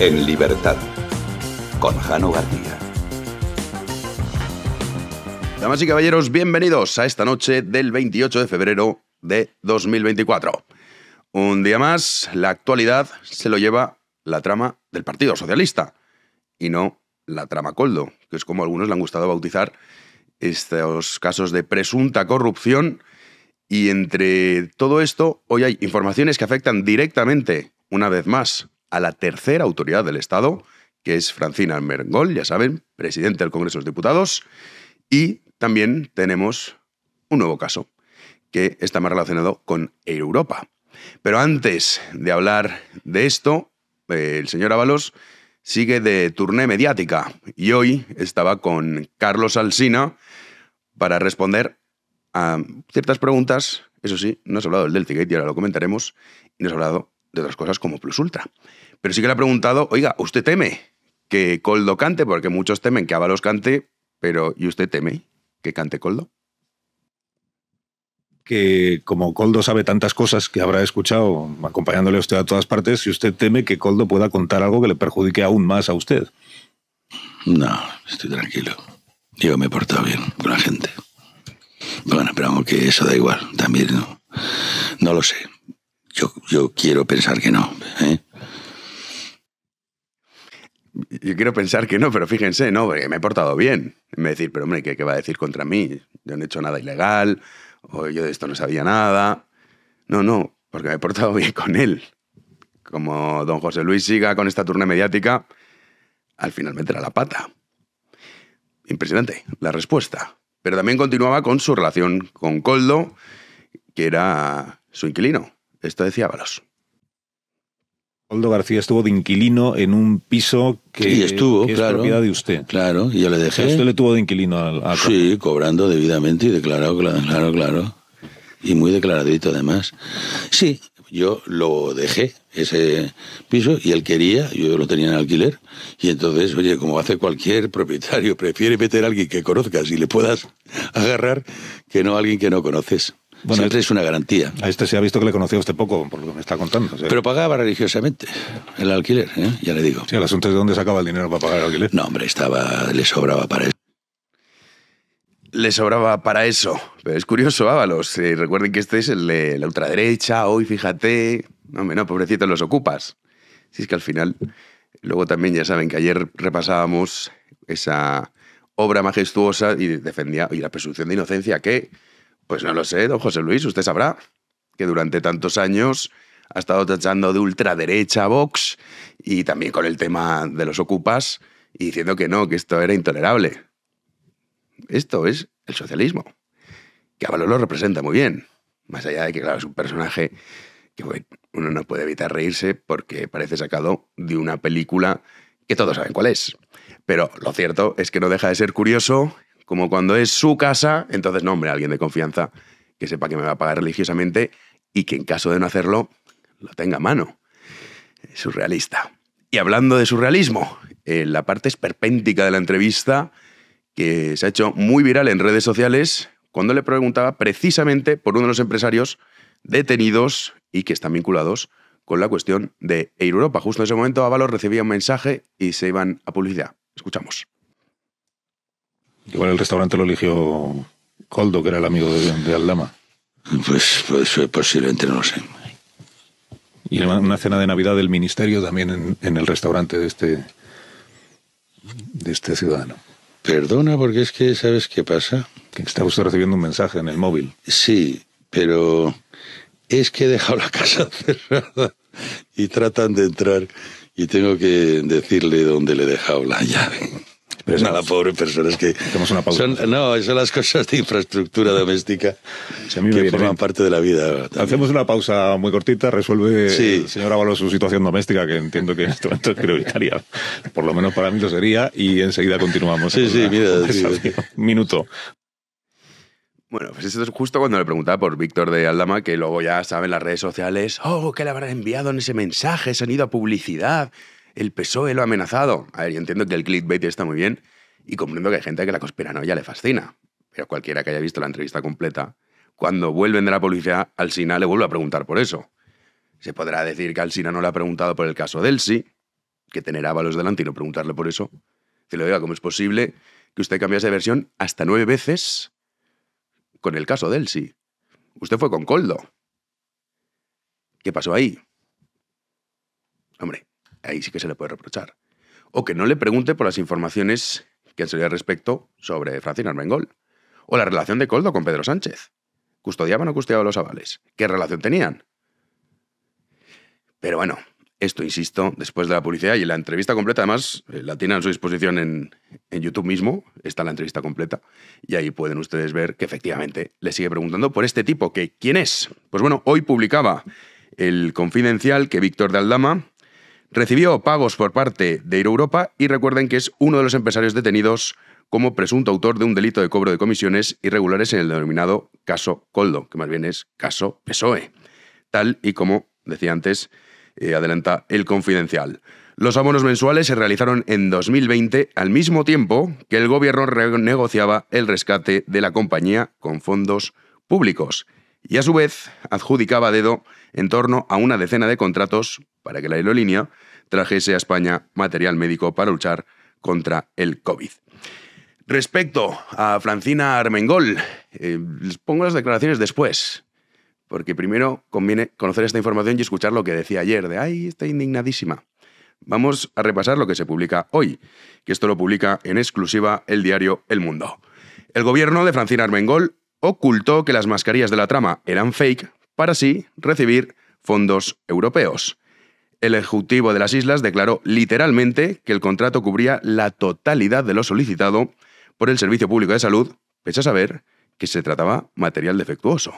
En libertad, con Jano García. Damas y caballeros, bienvenidos a esta noche del 28 de febrero de 2024. Un día más, la actualidad se lo lleva la trama del Partido Socialista y no la trama Coldo, que es como algunos le han gustado bautizar estos casos de presunta corrupción. Y entre todo esto, hoy hay informaciones que afectan directamente, una vez más, a la tercera autoridad del Estado, que es Francina Mergol, ya saben, presidente del Congreso de los Diputados, y también tenemos un nuevo caso, que está más relacionado con Europa. Pero antes de hablar de esto, eh, el señor Ábalos sigue de turné mediática y hoy estaba con Carlos Alsina para responder a ciertas preguntas. Eso sí, no ha hablado del Delta Gate y ahora lo comentaremos. Y nos ha hablado de otras cosas como Plus Ultra. Pero sí que le ha preguntado, oiga, ¿usted teme que Coldo cante? Porque muchos temen que Avalos cante, pero ¿y usted teme que cante Coldo? que como Coldo sabe tantas cosas que habrá escuchado acompañándole a usted a todas partes, ¿y usted teme que Coldo pueda contar algo que le perjudique aún más a usted. No, estoy tranquilo. Yo me he portado bien con la gente. Bueno, pero aunque eso da igual, también no. No lo sé. Yo, quiero pensar que no. ¿eh? Yo quiero pensar que no, pero fíjense, no, porque me he portado bien. Me decir, pero hombre, ¿qué, ¿qué, va a decir contra mí? Yo no he hecho nada ilegal, o yo de esto no sabía nada. No, no, porque me he portado bien con él. Como don José Luis siga con esta turna mediática, al final meterá la pata. Impresionante la respuesta. Pero también continuaba con su relación con Coldo, que era su inquilino. Esto decía Aldo García estuvo de inquilino en un piso que, estuvo, es propiedad de usted. Claro, y yo le dejé. usted le tuvo de inquilino a, Sí, cobrando debidamente y declarado, claro, claro, claro. Y muy declaradito además. Sí, yo lo dejé, ese piso, y él quería, yo lo tenía en alquiler. Y entonces, oye, como hace cualquier propietario, prefiere meter a alguien que conozcas y le puedas agarrar que no a alguien que no conoces. Bueno, Siempre es una garantía. A este se ha visto que le conocía usted poco, por lo que me está contando. Pero pagaba religiosamente el alquiler, ¿eh? ya le digo. Sí, el asunto es de dónde sacaba el dinero para pagar el alquiler. No, hombre, estaba, le sobraba para eso le sobraba para eso. Pero es curioso, Ábalos. Eh, recuerden que este es el la ultraderecha, hoy fíjate. No, hombre, no, pobrecito, los ocupas. Si es que al final, luego también ya saben que ayer repasábamos esa obra majestuosa y defendía y la presunción de inocencia que pues no lo sé, don José Luis, usted sabrá que durante tantos años ha estado tachando de ultraderecha a Vox y también con el tema de los ocupas y diciendo que no, que esto era intolerable. Esto es el socialismo, que valor lo representa muy bien, más allá de que, claro, es un personaje que uno no puede evitar reírse porque parece sacado de una película que todos saben cuál es. Pero lo cierto es que no deja de ser curioso como cuando es su casa, entonces nombre a alguien de confianza que sepa que me va a pagar religiosamente y que en caso de no hacerlo, lo tenga a mano. Surrealista. Y hablando de surrealismo, eh, la parte esperpéntica de la entrevista que se ha hecho muy viral en redes sociales cuando le preguntaba precisamente por uno de los empresarios detenidos y que están vinculados con la cuestión de Europa. Justo en ese momento Ábalos recibía un mensaje y se iban a publicidad. Escuchamos. Igual el restaurante lo eligió Coldo, que era el amigo de, Aldama. Pues, pues, pues, posiblemente no sé. Y una cena de Navidad del ministerio también en, el restaurante de este, de este ciudadano. Perdona, porque es que, ¿sabes qué pasa? Que está usted recibiendo un mensaje en el móvil. Sí, pero es que he dejado la casa cerrada y tratan de entrar y tengo que decirle dónde le he dejado la llave nada, pobre personas que... Hacemos una pausa. Son, no, son las cosas de infraestructura doméstica que forman parte de la vida. Hacemos una pausa muy cortita, resuelve señora su situación doméstica, que entiendo que es prioritaria, por lo menos para mí lo sería, y enseguida continuamos. Sí, sí, minuto. Bueno, pues es justo cuando le preguntaba por Víctor de Aldama, que luego ya saben las redes sociales, oh, qué le habrán enviado en ese mensaje, se han ido a publicidad el PSOE lo ha amenazado. A ver, yo entiendo que el clickbait está muy bien y comprendo que hay gente que la conspiranoia le fascina. Pero cualquiera que haya visto la entrevista completa, cuando vuelven de la policía, al SINA le vuelve a preguntar por eso. Se podrá decir que Alsina no le ha preguntado por el caso Delsi, que tener Ábalos delante y no preguntarle por eso. Se lo diga, ¿cómo es posible que usted cambiase de versión hasta nueve veces con el caso Delsi? Usted fue con Coldo. ¿Qué pasó ahí? Hombre, ahí sí que se le puede reprochar. O que no le pregunte por las informaciones que han salido al respecto sobre Francina Armengol. O la relación de Coldo con Pedro Sánchez. ¿Custodiaban o custodiaban los avales? ¿Qué relación tenían? Pero bueno, esto, insisto, después de la publicidad y la entrevista completa, además, eh, la tienen a su disposición en, en, YouTube mismo, está la entrevista completa, y ahí pueden ustedes ver que efectivamente le sigue preguntando por este tipo, que ¿quién es? Pues bueno, hoy publicaba el confidencial que Víctor de Aldama, Recibió pagos por parte de Europa y recuerden que es uno de los empresarios detenidos como presunto autor de un delito de cobro de comisiones irregulares en el denominado caso Coldo, que más bien es caso PSOE, tal y como decía antes, eh, adelanta el confidencial. Los abonos mensuales se realizaron en 2020 al mismo tiempo que el gobierno negociaba el rescate de la compañía con fondos públicos y a su vez adjudicaba dedo en torno a una decena de contratos para que la aerolínea trajese a España material médico para luchar contra el COVID. Respecto a Francina Armengol, eh, les pongo las declaraciones después, porque primero conviene conocer esta información y escuchar lo que decía ayer, de ¡ay, está indignadísima! Vamos a repasar lo que se publica hoy, que esto lo publica en exclusiva el diario El Mundo. El gobierno de Francina Armengol ocultó que las mascarillas de la trama eran fake para así recibir fondos europeos. El Ejecutivo de las Islas declaró literalmente que el contrato cubría la totalidad de lo solicitado por el Servicio Público de Salud, pese a saber que se trataba material defectuoso.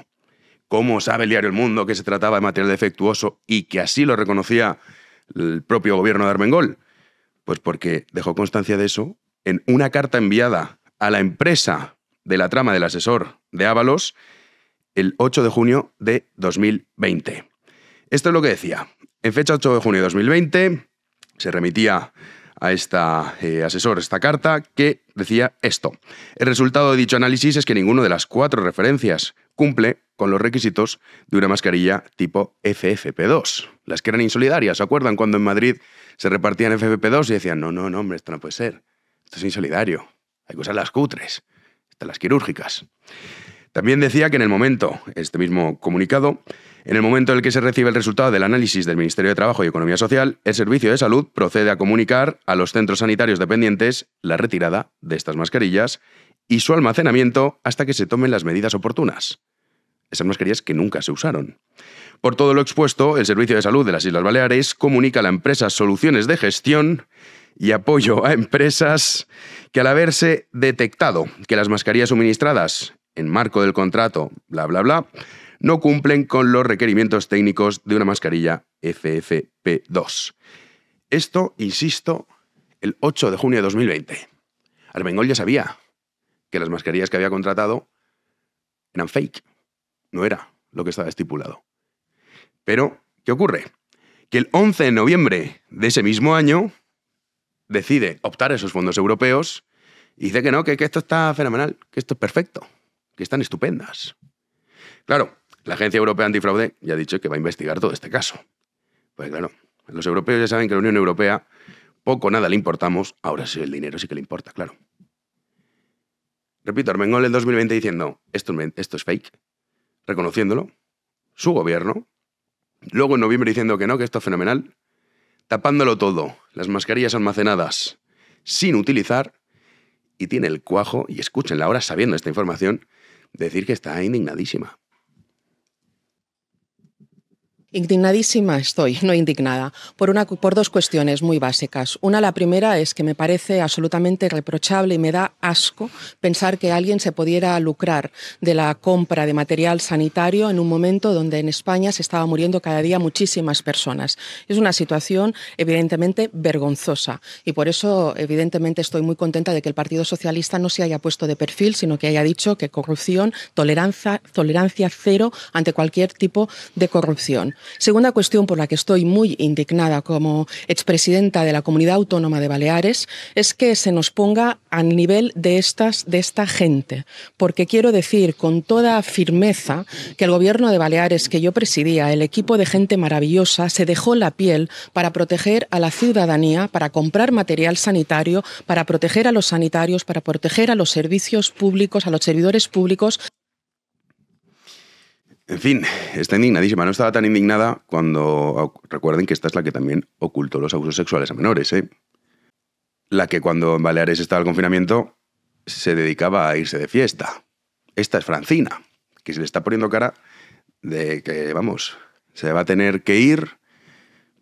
¿Cómo sabe el diario El Mundo que se trataba de material defectuoso y que así lo reconocía el propio gobierno de Armengol? Pues porque dejó constancia de eso en una carta enviada a la empresa de la trama del asesor de Ábalos el 8 de junio de 2020. Esto es lo que decía. En fecha 8 de junio de 2020 se remitía a esta eh, asesor esta carta que decía esto. El resultado de dicho análisis es que ninguno de las cuatro referencias cumple con los requisitos de una mascarilla tipo FFP2. Las que eran insolidarias, ¿se acuerdan cuando en Madrid se repartían FFP2 y decían, no, no, no, hombre, esto no puede ser. Esto es insolidario. Hay que usar las cutres hasta las quirúrgicas. También decía que en el momento, este mismo comunicado, en el momento en el que se recibe el resultado del análisis del Ministerio de Trabajo y Economía Social, el Servicio de Salud procede a comunicar a los centros sanitarios dependientes la retirada de estas mascarillas y su almacenamiento hasta que se tomen las medidas oportunas. Esas mascarillas que nunca se usaron. Por todo lo expuesto, el Servicio de Salud de las Islas Baleares comunica a la empresa soluciones de gestión y apoyo a empresas que al haberse detectado que las mascarillas suministradas en marco del contrato, bla, bla, bla, no cumplen con los requerimientos técnicos de una mascarilla FFP2. Esto, insisto, el 8 de junio de 2020. Armengol ya sabía que las mascarillas que había contratado eran fake. No era lo que estaba estipulado. Pero, ¿qué ocurre? Que el 11 de noviembre de ese mismo año, decide optar esos fondos europeos y dice que no, que, esto está fenomenal, que esto es perfecto, que están estupendas. Claro, la Agencia Europea Antifraude ya ha dicho que va a investigar todo este caso. Pues claro, los europeos ya saben que a la Unión Europea poco o nada le importamos, ahora sí el dinero sí que le importa, claro. Repito, Armengol en 2020 diciendo, esto es fake, reconociéndolo, su gobierno, luego en noviembre diciendo que no, que esto es fenomenal, tapándolo todo, las mascarillas almacenadas sin utilizar y tiene el cuajo, y escuchen ahora sabiendo esta información, decir que está indignadísima. Indignadísima estoy, no indignada, por, una, por dos cuestiones muy básicas. Una, la primera es que me parece absolutamente reprochable y me da asco pensar que alguien se pudiera lucrar de la compra de material sanitario en un momento donde en España se estaba muriendo cada día muchísimas personas. Es una situación evidentemente vergonzosa y por eso evidentemente estoy muy contenta de que el Partido Socialista no se haya puesto de perfil, sino que haya dicho que corrupción, tolerancia, tolerancia cero ante cualquier tipo de corrupción. Segunda cuestión por la que estoy muy indignada como expresidenta de la Comunidad Autónoma de Baleares es que se nos ponga al nivel de, estas, de esta gente, porque quiero decir con toda firmeza que el gobierno de Baleares que yo presidía, el equipo de gente maravillosa, se dejó la piel para proteger a la ciudadanía, para comprar material sanitario, para proteger a los sanitarios, para proteger a los servicios públicos, a los servidores públicos. En fin, está indignadísima. No estaba tan indignada cuando. Recuerden que esta es la que también ocultó los abusos sexuales a menores, ¿eh? La que cuando en Baleares estaba el confinamiento se dedicaba a irse de fiesta. Esta es Francina, que se le está poniendo cara de que, vamos, se va a tener que ir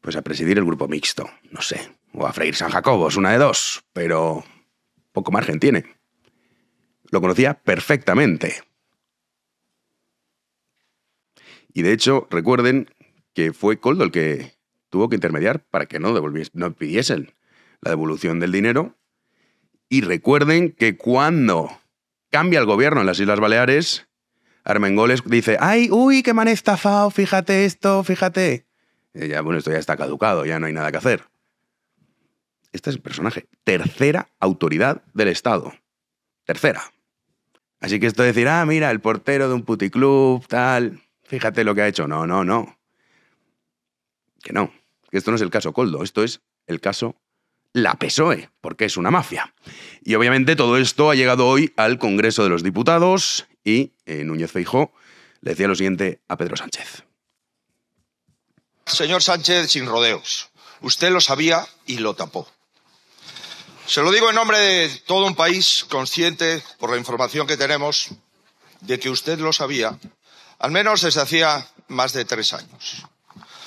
pues a presidir el grupo mixto, no sé, o a freír San Es una de dos, pero poco margen tiene. Lo conocía perfectamente. Y de hecho, recuerden que fue Coldo el que tuvo que intermediar para que no, no pidiesen la devolución del dinero. Y recuerden que cuando cambia el gobierno en las Islas Baleares, Armengoles dice, ay, uy, qué me han estafado, fíjate esto, fíjate. ya, bueno, esto ya está caducado, ya no hay nada que hacer. Este es el personaje, tercera autoridad del Estado. Tercera. Así que esto de decir, ah, mira, el portero de un puticlub, tal fíjate lo que ha hecho. No, no, no. Que no. Que esto no es el caso Coldo, esto es el caso la PSOE, porque es una mafia. Y obviamente todo esto ha llegado hoy al Congreso de los Diputados y eh, Núñez Feijó le decía lo siguiente a Pedro Sánchez. Señor Sánchez, sin rodeos, usted lo sabía y lo tapó. Se lo digo en nombre de todo un país consciente, por la información que tenemos, de que usted lo sabía al menos desde hacía más de tres años.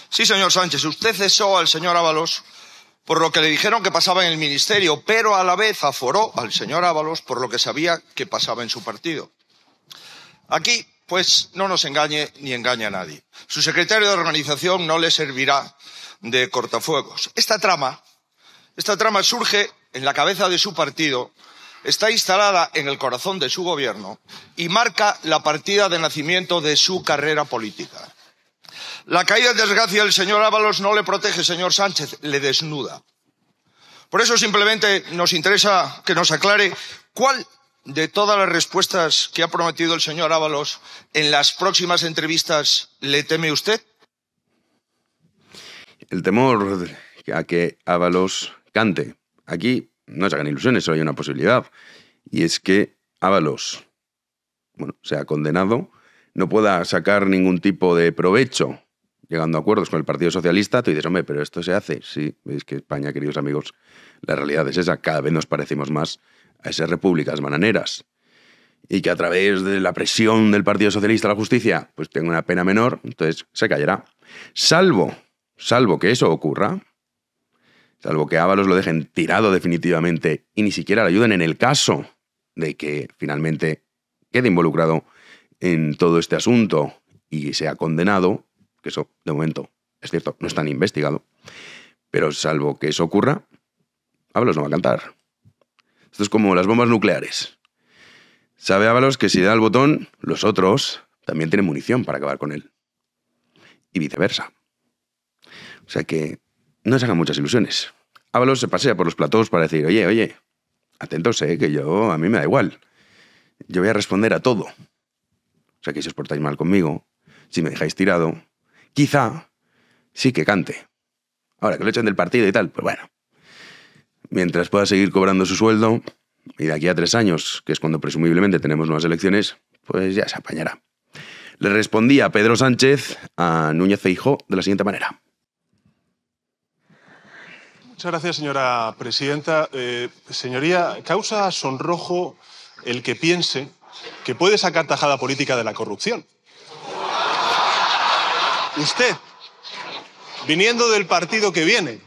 Sí, señor Sánchez, usted cesó al señor Ábalos por lo que le dijeron que pasaba en el ministerio, pero a la vez aforó al señor Ábalos por lo que sabía que pasaba en su partido. Aquí, pues, no nos engañe ni engaña a nadie. Su secretario de organización no le servirá de cortafuegos. Esta trama, esta trama surge en la cabeza de su partido está instalada en el corazón de su gobierno y marca la partida de nacimiento de su carrera política. La caída de desgracia del señor Ábalos no le protege, señor Sánchez, le desnuda. Por eso simplemente nos interesa que nos aclare cuál de todas las respuestas que ha prometido el señor Ábalos en las próximas entrevistas le teme usted. El temor a que Ábalos cante. Aquí no se hagan ilusiones, solo hay una posibilidad. Y es que Ábalos bueno, sea condenado, no pueda sacar ningún tipo de provecho llegando a acuerdos con el Partido Socialista, tú dices, hombre, pero esto se hace. Sí, veis que España, queridos amigos, la realidad es esa. Cada vez nos parecemos más a esas repúblicas bananeras. Y que a través de la presión del Partido Socialista a la justicia, pues tenga una pena menor, entonces se callará. Salvo, salvo que eso ocurra, salvo que Ábalos lo dejen tirado definitivamente y ni siquiera le ayuden en el caso de que finalmente quede involucrado en todo este asunto y sea condenado, que eso de momento es cierto, no está ni investigado, pero salvo que eso ocurra, Ábalos no va a cantar. Esto es como las bombas nucleares. Sabe Ábalos que si da el botón, los otros también tienen munición para acabar con él. Y viceversa. O sea que no se hagan muchas ilusiones. Ábalos se pasea por los platós para decir, oye, oye, atentos, ¿eh? que yo, a mí me da igual. Yo voy a responder a todo. O sea que si os portáis mal conmigo, si me dejáis tirado, quizá sí que cante. Ahora que lo echan del partido y tal, pues bueno. Mientras pueda seguir cobrando su sueldo, y de aquí a tres años, que es cuando presumiblemente tenemos nuevas elecciones, pues ya se apañará. Le respondía Pedro Sánchez a Núñez Feijó de la siguiente manera. Muchas gracias, señora presidenta. Eh, señoría, causa sonrojo el que piense que puede sacar tajada política de la corrupción. Usted, viniendo del partido que viene,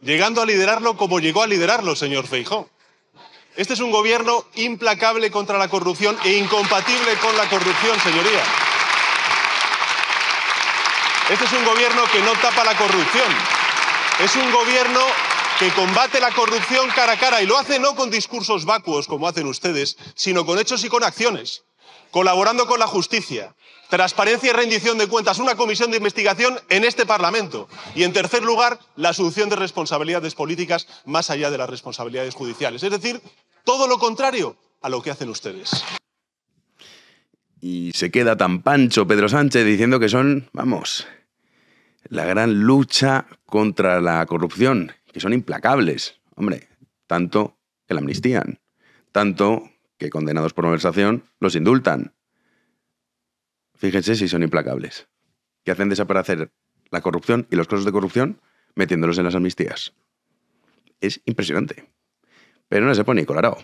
llegando a liderarlo como llegó a liderarlo, señor Feijó. Este es un gobierno implacable contra la corrupción e incompatible con la corrupción, señoría. Este es un gobierno que no tapa la corrupción, es un gobierno que combate la corrupción cara a cara y lo hace no con discursos vacuos como hacen ustedes, sino con hechos y con acciones, colaborando con la justicia, transparencia y rendición de cuentas, una comisión de investigación en este Parlamento y, en tercer lugar, la asunción de responsabilidades políticas más allá de las responsabilidades judiciales. Es decir, todo lo contrario a lo que hacen ustedes. Y se queda tan pancho Pedro Sánchez diciendo que son, vamos, la gran lucha contra la corrupción, que son implacables. Hombre, tanto que la amnistían, tanto que condenados por malversación los indultan. Fíjense si son implacables, que hacen desaparecer la corrupción y los casos de corrupción metiéndolos en las amnistías. Es impresionante. Pero no se pone colorado.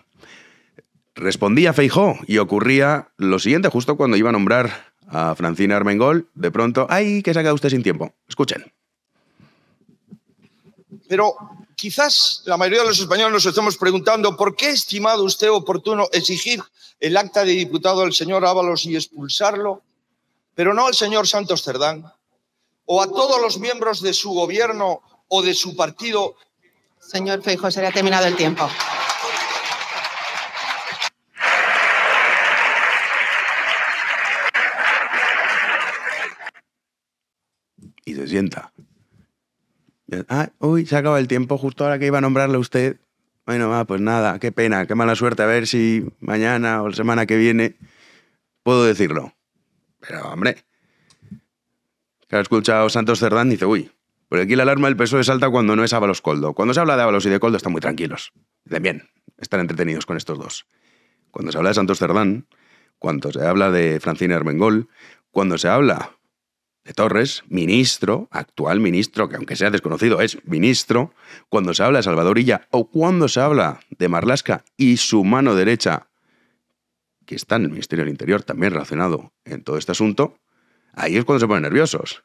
Respondía Feijó y ocurría lo siguiente justo cuando iba a nombrar a Francina Armengol, de pronto, ¡ay, que se ha usted sin tiempo! Escuchen. Pero quizás la mayoría de los españoles nos estamos preguntando por qué ha estimado usted oportuno exigir el acta de diputado al señor Ábalos y expulsarlo, pero no al señor Santos Cerdán, o a todos los miembros de su gobierno o de su partido. Señor Feijo, se ha terminado el tiempo. sienta. Ah, uy, se acaba el tiempo justo ahora que iba a nombrarle a usted. Bueno, ah, pues nada, qué pena, qué mala suerte. A ver si mañana o la semana que viene puedo decirlo. Pero, hombre, que ha escuchado Santos Cerdán dice, uy, por aquí la alarma del PSOE salta cuando no es Ábalos Coldo. Cuando se habla de Ábalos y de Coldo están muy tranquilos. Dicen, bien, están entretenidos con estos dos. Cuando se habla de Santos Cerdán, cuando se habla de Francina Armengol, cuando se habla Torres, ministro, actual ministro, que aunque sea desconocido, es ministro, cuando se habla de Salvadorilla o cuando se habla de Marlasca y su mano derecha, que está en el Ministerio del Interior, también relacionado en todo este asunto, ahí es cuando se ponen nerviosos.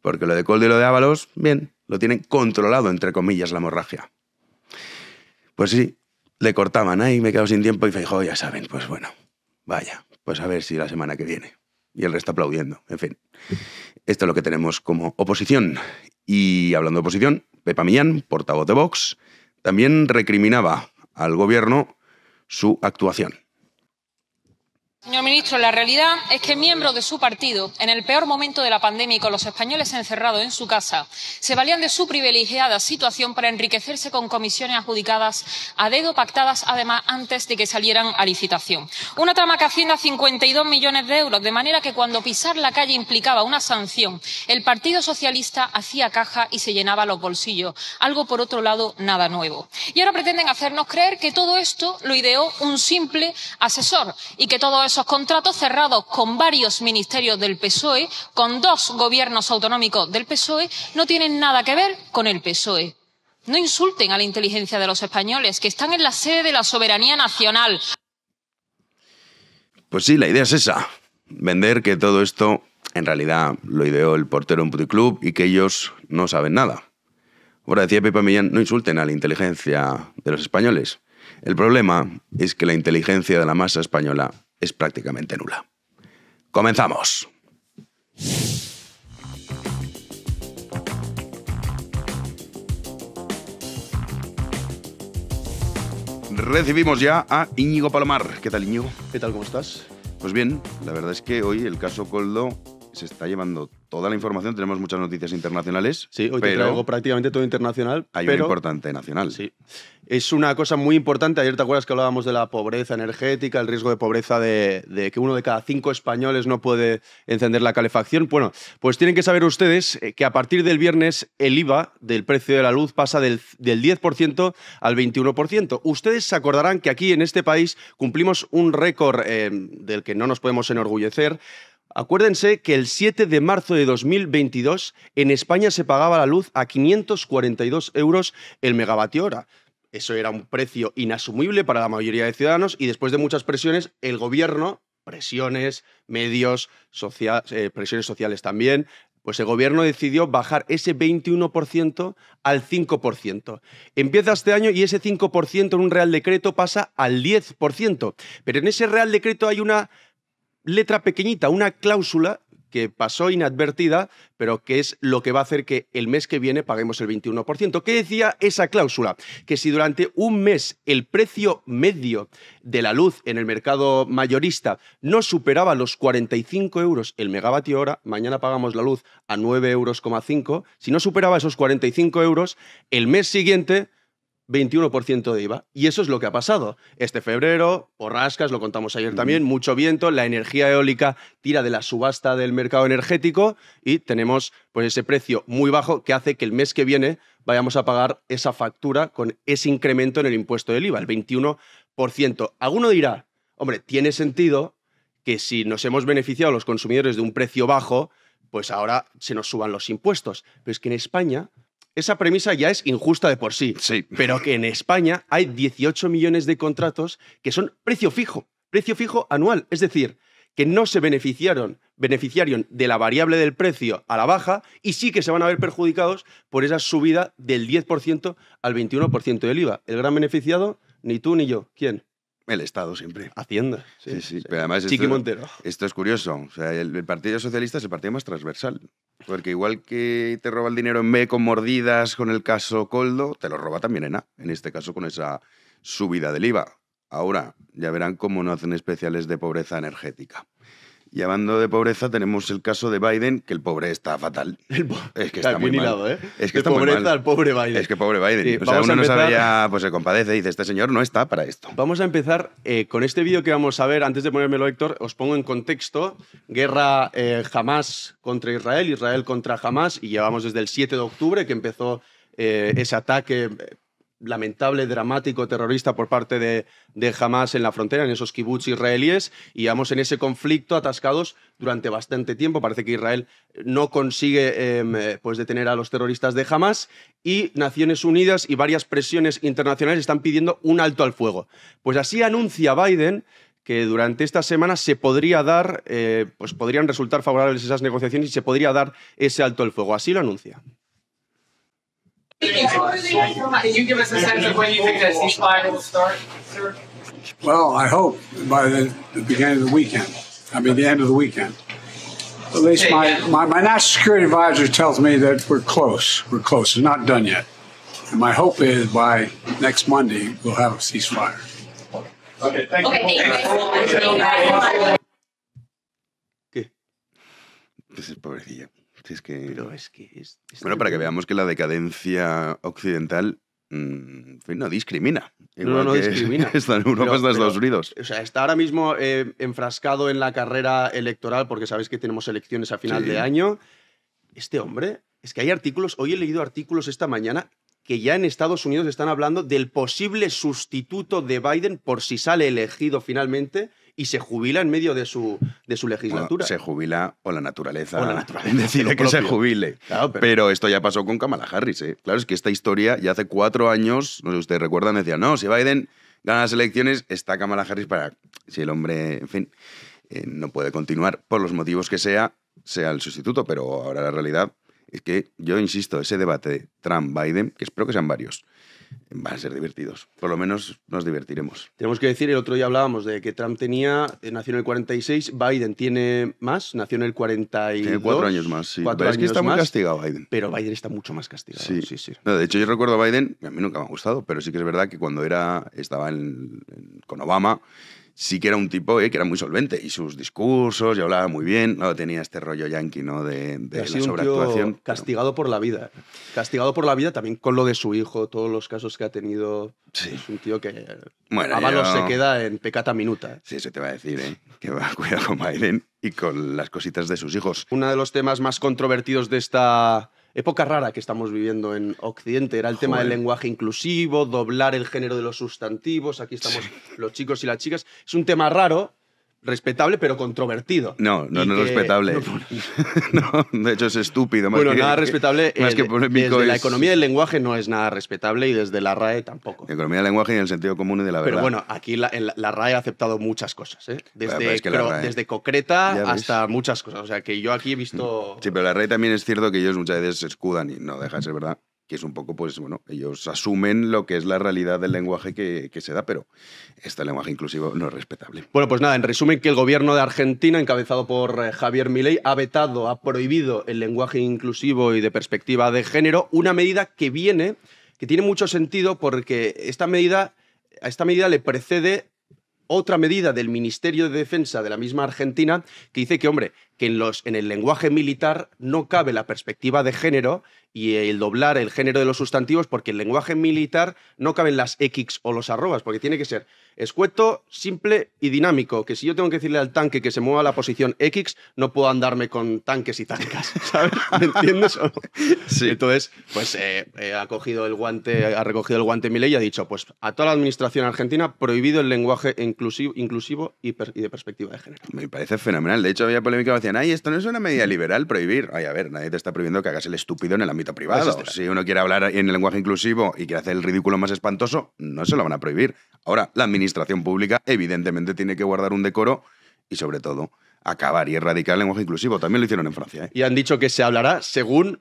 Porque lo de Colde y lo de Ábalos, bien, lo tienen controlado, entre comillas, la hemorragia. Pues sí, le cortaban, ahí me quedo sin tiempo y fijo, ya saben, pues bueno, vaya, pues a ver si la semana que viene y el resto aplaudiendo. En fin, esto es lo que tenemos como oposición. Y hablando de oposición, Pepa Millán, portavoz de Vox, también recriminaba al gobierno su actuación. Señor ministro, la realidad es que miembros de su partido, en el peor momento de la pandemia y con los españoles encerrados en su casa, se valían de su privilegiada situación para enriquecerse con comisiones adjudicadas a dedo, pactadas además antes de que salieran a licitación. Una trama que asciende a 52 millones de euros, de manera que cuando pisar la calle implicaba una sanción, el Partido Socialista hacía caja y se llenaba los bolsillos. Algo, por otro lado, nada nuevo. Y ahora pretenden hacernos creer que todo esto lo ideó un simple asesor y que todo esos contratos cerrados con varios ministerios del PSOE, con dos gobiernos autonómicos del PSOE, no tienen nada que ver con el PSOE. No insulten a la inteligencia de los españoles, que están en la sede de la soberanía nacional. Pues sí, la idea es esa. Vender que todo esto en realidad lo ideó el portero en Puticlub y que ellos no saben nada. Ahora decía Pepe Millán, no insulten a la inteligencia de los españoles. El problema es que la inteligencia de la masa española es prácticamente nula. Comenzamos. Recibimos ya a Íñigo Palomar. ¿Qué tal, Íñigo? ¿Qué tal? ¿Cómo estás? Pues bien, la verdad es que hoy el caso Coldo se está llevando toda la información. Tenemos muchas noticias internacionales. Sí, hoy te traigo prácticamente todo internacional. Hay un importante nacional. Sí. Es una cosa muy importante. Ayer te acuerdas que hablábamos de la pobreza energética, el riesgo de pobreza de, que uno de cada cinco españoles no puede encender la calefacción. Bueno, pues tienen que saber ustedes eh, que a partir del viernes el IVA del precio de la luz pasa del, del 10% al 21%. Ustedes se acordarán que aquí en este país cumplimos un récord eh, del que no nos podemos enorgullecer Acuérdense que el 7 de marzo de 2022 en España se pagaba la luz a 542 euros el megavatio hora. Eso era un precio inasumible para la mayoría de ciudadanos y después de muchas presiones el gobierno, presiones, medios, eh, presiones sociales también, pues el gobierno decidió bajar ese 21% al 5%. Empieza este año y ese 5% en un real decreto pasa al 10%. Pero en ese real decreto hay una letra pequeñita, una cláusula que pasó inadvertida, pero que es lo que va a hacer que el mes que viene paguemos el 21%. ¿Qué decía esa cláusula? Que si durante un mes el precio medio de la luz en el mercado mayorista no superaba los 45 euros el megavatio hora, mañana pagamos la luz a 9,5 euros, si no superaba esos 45 euros, el mes siguiente 21% de IVA. Y eso es lo que ha pasado. Este febrero, porrascas, lo contamos ayer también, mucho viento, la energía eólica tira de la subasta del mercado energético y tenemos pues, ese precio muy bajo que hace que el mes que viene vayamos a pagar esa factura con ese incremento en el impuesto del IVA, el 21%. Alguno dirá, hombre, tiene sentido que si nos hemos beneficiado los consumidores de un precio bajo, pues ahora se nos suban los impuestos. Pero es que en España esa premisa ya es injusta de por sí. Pero que en España hay 18 millones de contratos que son precio fijo, precio fijo anual. Es decir, que no se beneficiaron, beneficiaron de la variable del precio a la baja y sí que se van a ver perjudicados por esa subida del 10% al 21% del IVA. El gran beneficiado, ni tú ni yo. ¿Quién? El Estado siempre. Hacienda. Sí, sí. Pero además Chiqui esto, Montero. Esto es curioso. O sea, el, el, Partido Socialista es el partido más transversal. Porque igual que te roba el dinero en B con mordidas, con el caso Coldo, te lo roba también en A. En este caso con esa subida del IVA. Ahora, ya verán cómo no hacen especiales de pobreza energética. Y de pobreza, tenemos el caso de Biden, que el pobre está fatal. está, muy ¿eh? Es que está muy pobre Biden. Es que pobre Biden. o sea, uno no pues se compadece y dice, este señor no está para esto. Vamos a empezar eh, con este vídeo que vamos a ver. Antes de ponérmelo, Héctor, os pongo en contexto. Guerra jamás eh, contra Israel, Israel contra Hamas, y llevamos desde el 7 de octubre que empezó eh, ese ataque lamentable, dramático, terrorista por parte de, de, Hamas en la frontera, en esos kibbutz israelíes, y vamos en ese conflicto atascados durante bastante tiempo. Parece que Israel no consigue em, eh, pues detener a los terroristas de Hamas y Naciones Unidas y varias presiones internacionales están pidiendo un alto al fuego. Pues así anuncia Biden que durante esta semana se podría dar, eh, pues podrían resultar favorables esas negociaciones y se podría dar ese alto al fuego. Así lo anuncia. Can you give us a sense of when you think that ceasefire will start, sir? Well, I hope by the, the, beginning of the weekend. I mean, the end of the weekend. At least my, my, my national security advisor tells me that we're close. We're close. We're not done yet. And my hope is by next Monday, we'll have a ceasefire. Okay, thank you. Okay, thank you. Pobrecilla. Pero es que... bueno, para que veamos que la decadencia occidental mm, no discrimina. no, discrimina. Está en Europa, está en Estados Unidos. O sea, está ahora mismo eh, enfrascado en la carrera electoral porque sabéis que tenemos elecciones a final de año. Este hombre, es que hay artículos, hoy he leído artículos esta mañana que ya en Estados Unidos están hablando del posible sustituto de Biden por si sale elegido finalmente y se jubila en medio de su, de su legislatura. se jubila o la naturaleza, decide que se jubile. pero... esto ya pasó con Kamala Harris. ¿eh? Claro, es que esta historia ya hace cuatro años, no sé si ustedes recuerdan, decía no, si Biden gana las elecciones, está Kamala Harris para, si el hombre, en fin, eh, no puede continuar por los motivos que sea, sea el sustituto. Pero ahora la realidad es que yo insisto, ese debate Trump-Biden, que espero que sean varios, van a ser divertidos. Por lo menos nos divertiremos. Tenemos que decir, el otro día hablábamos de que Trump tenía, eh, nació en el 46, Biden tiene más, nació en el 42. Tiene cuatro años más, sí. Pero es que está castigado Biden. Pero Biden está mucho más castigado. Sí, sí, de hecho, yo recuerdo a Biden, a mí nunca me ha gustado, pero sí que es verdad que cuando era, estaba con Obama, sí que era un tipo eh, que era muy solvente y sus discursos, y hablaba muy bien, no tenía este rollo yankee ¿no? de, la sobreactuación. castigado por la vida, castigado por la vida también con lo de su hijo, todos los casos que ha tenido. Es un tío que bueno, mano se queda en pecata minuta. Sí, eso te va a decir, ¿eh? que va a cuidar con Biden y con las cositas de sus hijos. Uno de los temas más controvertidos de esta época rara que estamos viviendo en Occidente. Era el tema del lenguaje inclusivo, doblar el género de los sustantivos. Aquí estamos los chicos y las chicas. Es un tema raro, respetable pero controvertido. No, no, es respetable. de hecho es estúpido. bueno, nada respetable. Eh, desde la economía del lenguaje no es nada respetable y desde la RAE tampoco. La economía del lenguaje y el sentido común de la verdad. Pero bueno, aquí la, la RAE ha aceptado muchas cosas, ¿eh? desde, desde concreta hasta muchas cosas. O sea, que yo aquí he visto... Sí, pero la RAE también es cierto que ellos muchas veces se escudan y no deja de ser verdad que es un poco, pues bueno, ellos asumen lo que es la realidad del lenguaje que, que, se da, pero este lenguaje inclusivo no es respetable. Bueno, pues nada, en resumen, que el gobierno de Argentina, encabezado por eh, Javier Milei, ha vetado, ha prohibido el lenguaje inclusivo y de perspectiva de género, una medida que viene, que tiene mucho sentido porque esta medida, a esta medida le precede otra medida del Ministerio de Defensa de la misma Argentina que dice que, hombre, que en, los, en el lenguaje militar no cabe la perspectiva de género y el doblar el género de los sustantivos porque el lenguaje militar no caben las X o los arrobas, porque tiene que ser escueto, simple y dinámico. Que si yo tengo que decirle al tanque que se mueva a la posición X, no puedo andarme con tanques y tancas. ¿sabes? ¿Me entiendes? sí. Entonces, pues eh, eh, ha cogido el guante, ha recogido el guante Miley y ha dicho, pues a toda la administración argentina prohibido el lenguaje inclusivo, inclusivo y, de perspectiva de género. Me parece fenomenal. De hecho, había polémica, decían, ay, esto no es una medida liberal prohibir. Ay, a ver, nadie te está prohibiendo que hagas el estúpido en el ámbito privado. si uno quiere hablar en el lenguaje inclusivo y quiere hacer el ridículo más espantoso, no se lo van a prohibir. Ahora, la administración administración pública evidentemente tiene que guardar un decoro y sobre todo acabar y erradicar el lenguaje inclusivo. También lo hicieron en Francia. ¿eh? Y han dicho que se hablará según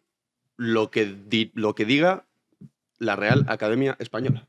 lo que, lo que diga la Real Academia Española.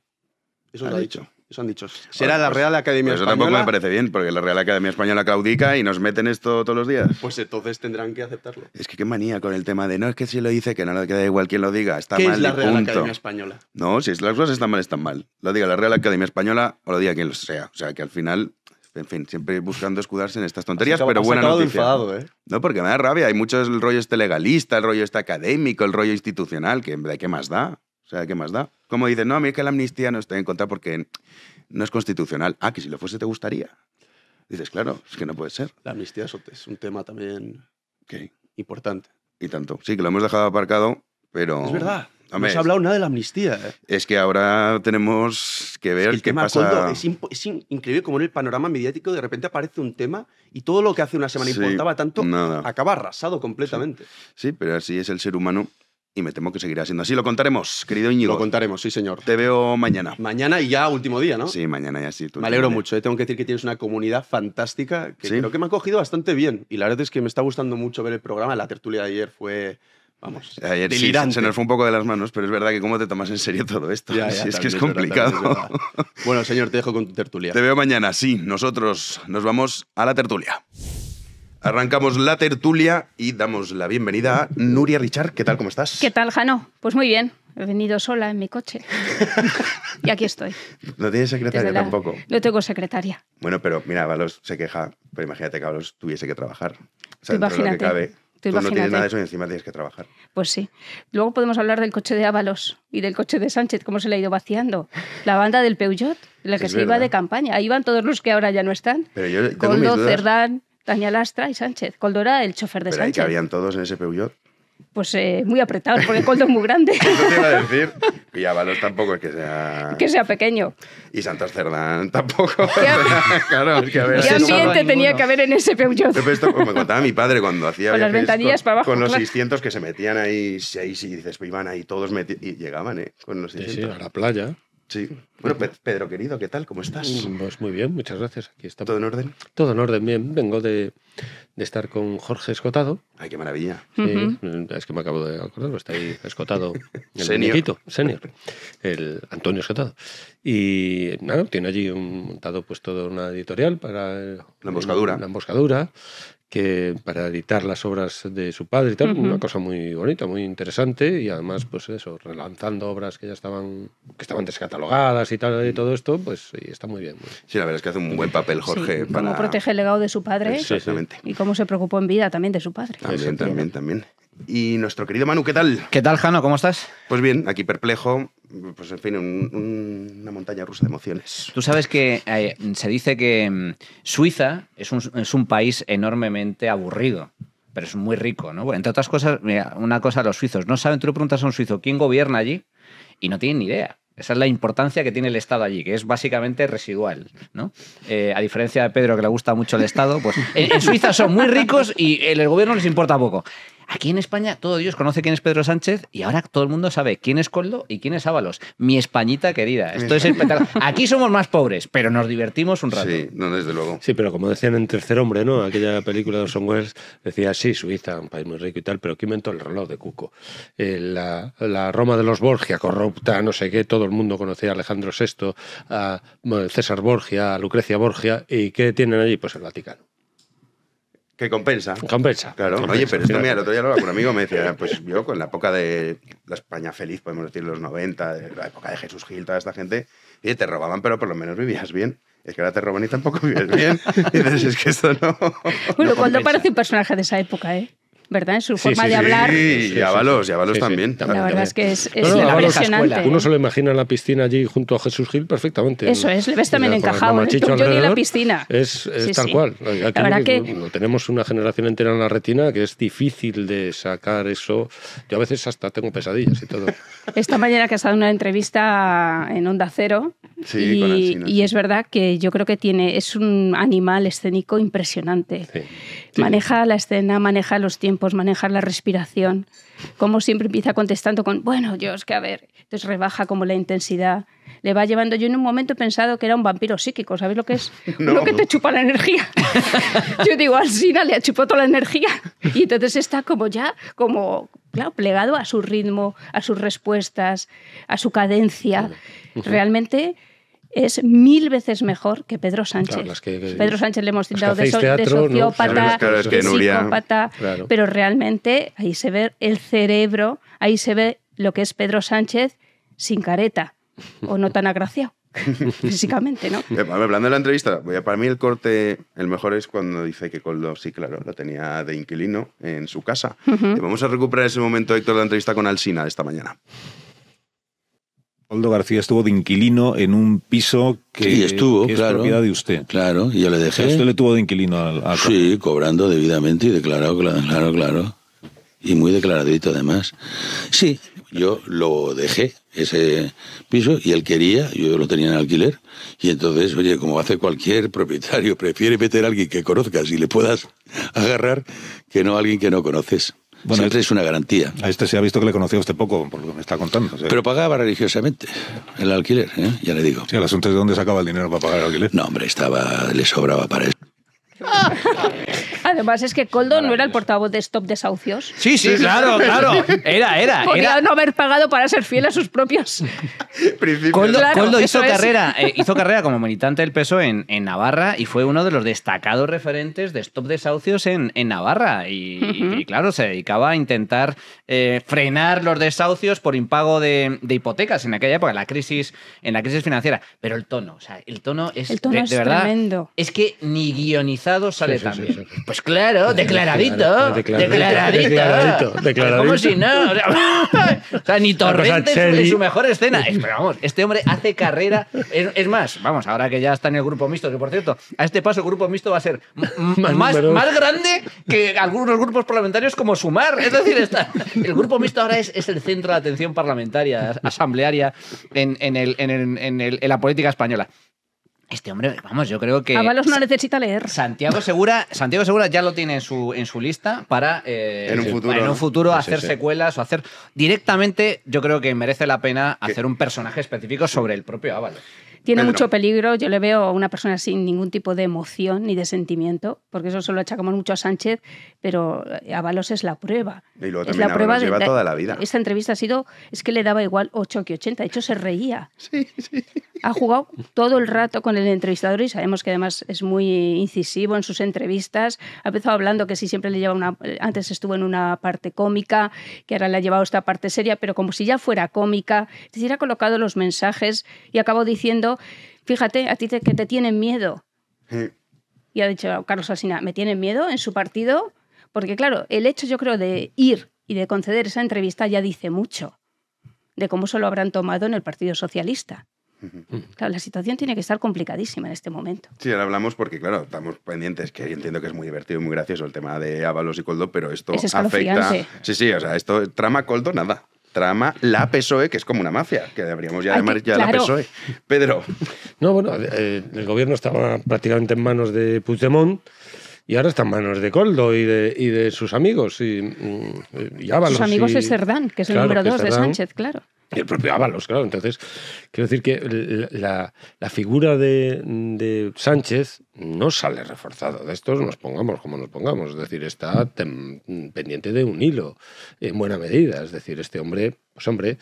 Eso lo ha dicho. Eso han dicho. Será la pues Real Academia Española. Pues eso tampoco me parece bien, porque la Real Academia Española claudica y nos meten esto todos los días. Pues entonces tendrán que aceptarlo. Es que qué manía con el tema de no, es que si lo dice, que no le queda igual quien lo diga. Está ¿Qué es la Real Academia Española? No, si las cosas están mal, están mal. Lo diga la Real Academia Española o lo diga quien lo sea. O sea, que al final en fin, siempre buscando escudarse en estas tonterías, pero buena noticia. ¿eh? No, porque me da rabia. Hay mucho el rollo este legalista, el rollo este académico, el rollo institucional, que de qué más da sea, ¿qué más da? Como dicen, no, a mí es que la amnistía no estoy en contra porque no es constitucional. Ah, que si lo fuese te gustaría. Dices, claro, es que no puede ser. La amnistía es un tema también importante. Y tanto. Sí, que lo hemos dejado aparcado, pero... Es verdad. no se ha hablado nada de la amnistía. ¿eh? Es que ahora tenemos que ver el qué tema pasa. es, increíble cómo en el panorama mediático de repente aparece un tema y todo lo que hace una semana importaba tanto acaba arrasado completamente. sí. pero así es el ser humano y me temo que seguirá siendo así. Lo contaremos, querido Íñigo. Lo contaremos, sí, señor. Te veo mañana. Mañana y ya último día, ¿no? Sí, mañana ya sí. me alegro mucho. ¿eh? Tengo que decir que tienes una comunidad fantástica que creo que me ha cogido bastante bien. Y la verdad es que me está gustando mucho ver el programa. La tertulia de ayer fue vamos, Ayer, se nos fue un poco de las manos, pero es verdad que cómo te tomas en serio todo esto. es que es complicado. bueno, señor, te dejo con tu tertulia. Te veo mañana, sí. Nosotros nos vamos a la tertulia. Arrancamos la tertulia y damos la bienvenida a Nuria Richard. ¿Qué tal? ¿Cómo estás? ¿Qué tal, Jano? Pues muy bien. He venido sola en mi coche. y aquí estoy. No tienes secretaria tampoco. No tengo secretaria. Bueno, pero mira, Ábalos se queja, pero imagínate que Ábalos tuviese que trabajar. imagínate. que cabe, no tienes nada de eso y encima tienes que trabajar. Pues sí. Luego podemos hablar del coche de Ábalos y del coche de Sánchez, cómo se le ha ido vaciando. La banda del Peugeot, la que se iba de campaña. Ahí van todos los que ahora ya no están. Pero yo Cerdán. Tania Lastra y Sánchez. Coldora, el chofer de Pero Sánchez. ¿Que cabían todos en ese Peugeot. Pues eh, muy apretados, porque el Coldo es muy grande. Eso te iba a decir. Villavalos tampoco es que sea... Que sea pequeño. Y Santos Cerdán tampoco. claro, que a ver... ¿Qué ambiente tenía que haber en ese Peugeot? esto, pues, me contaba mi padre cuando hacía Con las ventanillas para abajo. Con los 600 que se metían ahí, seis y dices, pues iban ahí todos Y llegaban, ¿eh? Con los 600. Sí, sí, a la playa. Sí. Bueno, Pedro querido, ¿qué tal? ¿Cómo estás? Mm, pues muy bien, muchas gracias. Aquí estamos. ¿Todo en orden? Todo en orden, bien. Vengo de, estar con Jorge Escotado. Ay, qué maravilla. Mm, es que me acabo de acordar, está ahí Escotado. El Señor, El Antonio Escotado. Y nada, tiene allí un, montado pues toda una editorial para... la emboscadura. La emboscadura que para editar las obras de su padre y tal, una cosa muy bonita, muy interesante y además pues eso, relanzando obras que ya estaban que estaban descatalogadas y tal y todo esto, pues está muy bien. Sí, la verdad es que hace un buen papel Jorge cómo protege el legado de su padre Exactamente. y cómo se preocupó en vida también de su padre. También, también, también. Y nuestro querido Manu, ¿qué tal? ¿Qué tal, Jano? ¿Cómo estás? Pues bien, aquí perplejo, pues en fin, una montaña rusa de emociones. Tú sabes que eh, se dice que mm, Suiza es un, es un país enormemente aburrido pero es muy rico, ¿no? Bueno, entre otras cosas, una cosa los suizos no saben, tú le preguntas a un suizo quién gobierna allí y no tienen ni idea. Esa es la importancia que tiene el Estado allí, que es básicamente residual, ¿no? Eh, a diferencia de Pedro, que le gusta mucho el Estado, pues en, Suiza son muy ricos y el, eh, el gobierno les importa poco. Aquí en España todo Dios conoce quién es Pedro Sánchez y ahora todo el mundo sabe quién es Coldo y quién es Ábalos. Mi Españita querida. Esto es Aquí somos más pobres, pero nos divertimos un rato. Sí, no, desde luego. Sí, pero como decían en Tercer Hombre, ¿no? Aquella película de Orson Welles decía, sí, Suiza, un país muy rico y tal, pero aquí inventó el reloj de Cuco? Eh, la, la, Roma de los Borgia, corrupta, no sé qué, todo el mundo conocía a Alejandro VI, a César Borgia, a Lucrecia Borgia, ¿y qué tienen allí? Pues el Vaticano. Que compensa. Compensa. Claro. Oye, pero esto, mira, el otro día con un amigo me decía, pues yo con la época de la España feliz, podemos decir los 90, la época de Jesús Gil, toda esta gente, te robaban, pero por lo menos vivías bien. Es que ahora te roban y tampoco vives bien. Y dices, es que esto no. Bueno, cuando aparece un personaje de esa época, ¿eh? ¿verdad? En su forma de hablar. Sí, y Ábalos, y Ábalos también. La verdad es que es, impresionante. Uno se lo imagina en la piscina allí junto a Jesús Gil perfectamente. Eso es, le ves también encajado. ¿eh? Yo ni la piscina. Es, tal cual. la verdad que... Tenemos una generación entera en la retina que es difícil de sacar eso. Yo a veces hasta tengo pesadillas y todo. Esta mañana que has dado una entrevista en Onda Cero. Sí, y, y es verdad que yo creo que tiene, es un animal escénico impresionante. Sí. Maneja la escena, maneja los tiempos, maneja la respiración. Como siempre empieza contestando con, bueno, yo es que a ver, entonces rebaja como la intensidad. Le va llevando. Yo en un momento he pensado que era un vampiro psíquico, ¿sabes lo que es? Lo que te chupa la energía. yo digo, al Sina le ha chupado toda la energía. Y entonces está como ya, como, claro, plegado a su ritmo, a sus respuestas, a su cadencia. Realmente es mil veces mejor que Pedro Sánchez. Pedro Sánchez le hemos citado de, sociópata, pero realmente ahí se ve el cerebro, ahí se ve lo que es Pedro Sánchez sin careta o no tan agraciado. físicamente, ¿no? Eh, hablando de la entrevista, para mí el corte, el mejor es cuando dice que Coldo, sí, claro, lo tenía de inquilino en su casa. Eh, vamos a recuperar ese momento, Héctor, de la entrevista con Alsina de esta mañana. Aldo García estuvo de inquilino en un piso que, estuvo, es propiedad de usted. Claro, y yo le dejé. usted le tuvo de inquilino al. Sí, cobrando debidamente y declarado, claro, claro. Y muy declaradito además. Sí, yo lo dejé, ese piso, y él quería, yo lo tenía en alquiler. Y entonces, oye, como hace cualquier propietario, prefiere meter a alguien que conozcas y le puedas agarrar que no a alguien que no conoces. Bueno, siempre es una garantía. A este se ha visto que le conocía usted poco, por lo que me está contando. Pero pagaba religiosamente el alquiler, ¿eh? ya le digo. Sí, el asunto es de dónde sacaba el dinero para pagar el alquiler. No, hombre, estaba, le sobraba para eso. Además es que Coldo no era el portavoz de Stop Desahucios. Sí, sí, claro, claro. Era, era. era. no haber pagado para ser fiel a sus propios principios. Coldo, hizo, carrera, eh, hizo carrera como militante del peso en, Navarra y fue uno de los destacados referentes de Stop Desahucios en, Navarra. Y, claro, se dedicaba a intentar eh, frenar los desahucios por impago de, hipotecas en aquella época, la crisis, en la crisis financiera. Pero el tono, o sea, el tono es, el de, verdad, tremendo. Es que ni guionizado sale tan bien. pues claro, declaradito. Declaradito. Declaradito. Como si no. O sea, ni en su mejor escena. vamos, este hombre hace carrera. Es, más, vamos, ahora que ya está en el grupo mixto, que por cierto, a este paso el grupo mixto va a ser más, grande que algunos grupos parlamentarios como Sumar. Es decir, está, el grupo mixto ahora es, el centro de atención parlamentaria, asamblearia en, la política española. Este hombre, vamos, yo creo que. Avalos no necesita leer. Santiago Segura, Santiago Segura ya lo tiene en su, en su lista para eh, en un futuro, hacer secuelas o hacer. Directamente, yo creo que merece la pena hacer un personaje específico sobre el propio Ábalos. Tiene mucho peligro. Yo le veo a una persona sin ningún tipo de emoción ni de sentimiento, porque eso solo lo achacamos mucho a Sánchez, pero eh, a Avalos es la prueba. Y luego es la prueba lleva toda la vida. Esta entrevista ha sido, es que le daba igual 8 que 80. De hecho, se reía. Sí, sí. Ha jugado todo el rato con el entrevistador y sabemos que además es muy incisivo en sus entrevistas. Ha empezado hablando que si siempre le lleva una. Eh, antes estuvo en una parte cómica, que ahora le ha llevado esta parte seria, pero como si ya fuera cómica. Es decir, colocado los mensajes y acabó diciendo Fíjate, a ti que te tienen miedo. Y ha dicho Carlos Alsina, me tienen miedo en su partido, porque claro, el hecho yo creo de ir y de conceder esa entrevista ya dice mucho de cómo se lo habrán tomado en el Partido Socialista. Claro, la situación tiene que estar complicadísima en este momento. Sí, ahora hablamos porque, claro, estamos pendientes, que entiendo que es muy divertido y muy gracioso el tema de Ábalos y Coldo, pero esto afecta. Sí, sí, o sea, esto trama Coldo nada trama la PSOE, que es como una mafia, que deberíamos ya llamar ya la PSOE. Pedro. No, bueno, eh, el gobierno estaba prácticamente en manos de Puigdemont y ahora está en manos de Coldo y de, y de sus amigos. Y, mm, eh, sus amigos es Serdán, que es el número dos de Sánchez, claro y el propio Ábalos, claro. Entonces, quiero decir que la, figura de, Sánchez no sale reforzado. De estos nos pongamos como nos pongamos. Es decir, está pendiente de un hilo en buena medida. Es decir, este hombre pues hombre,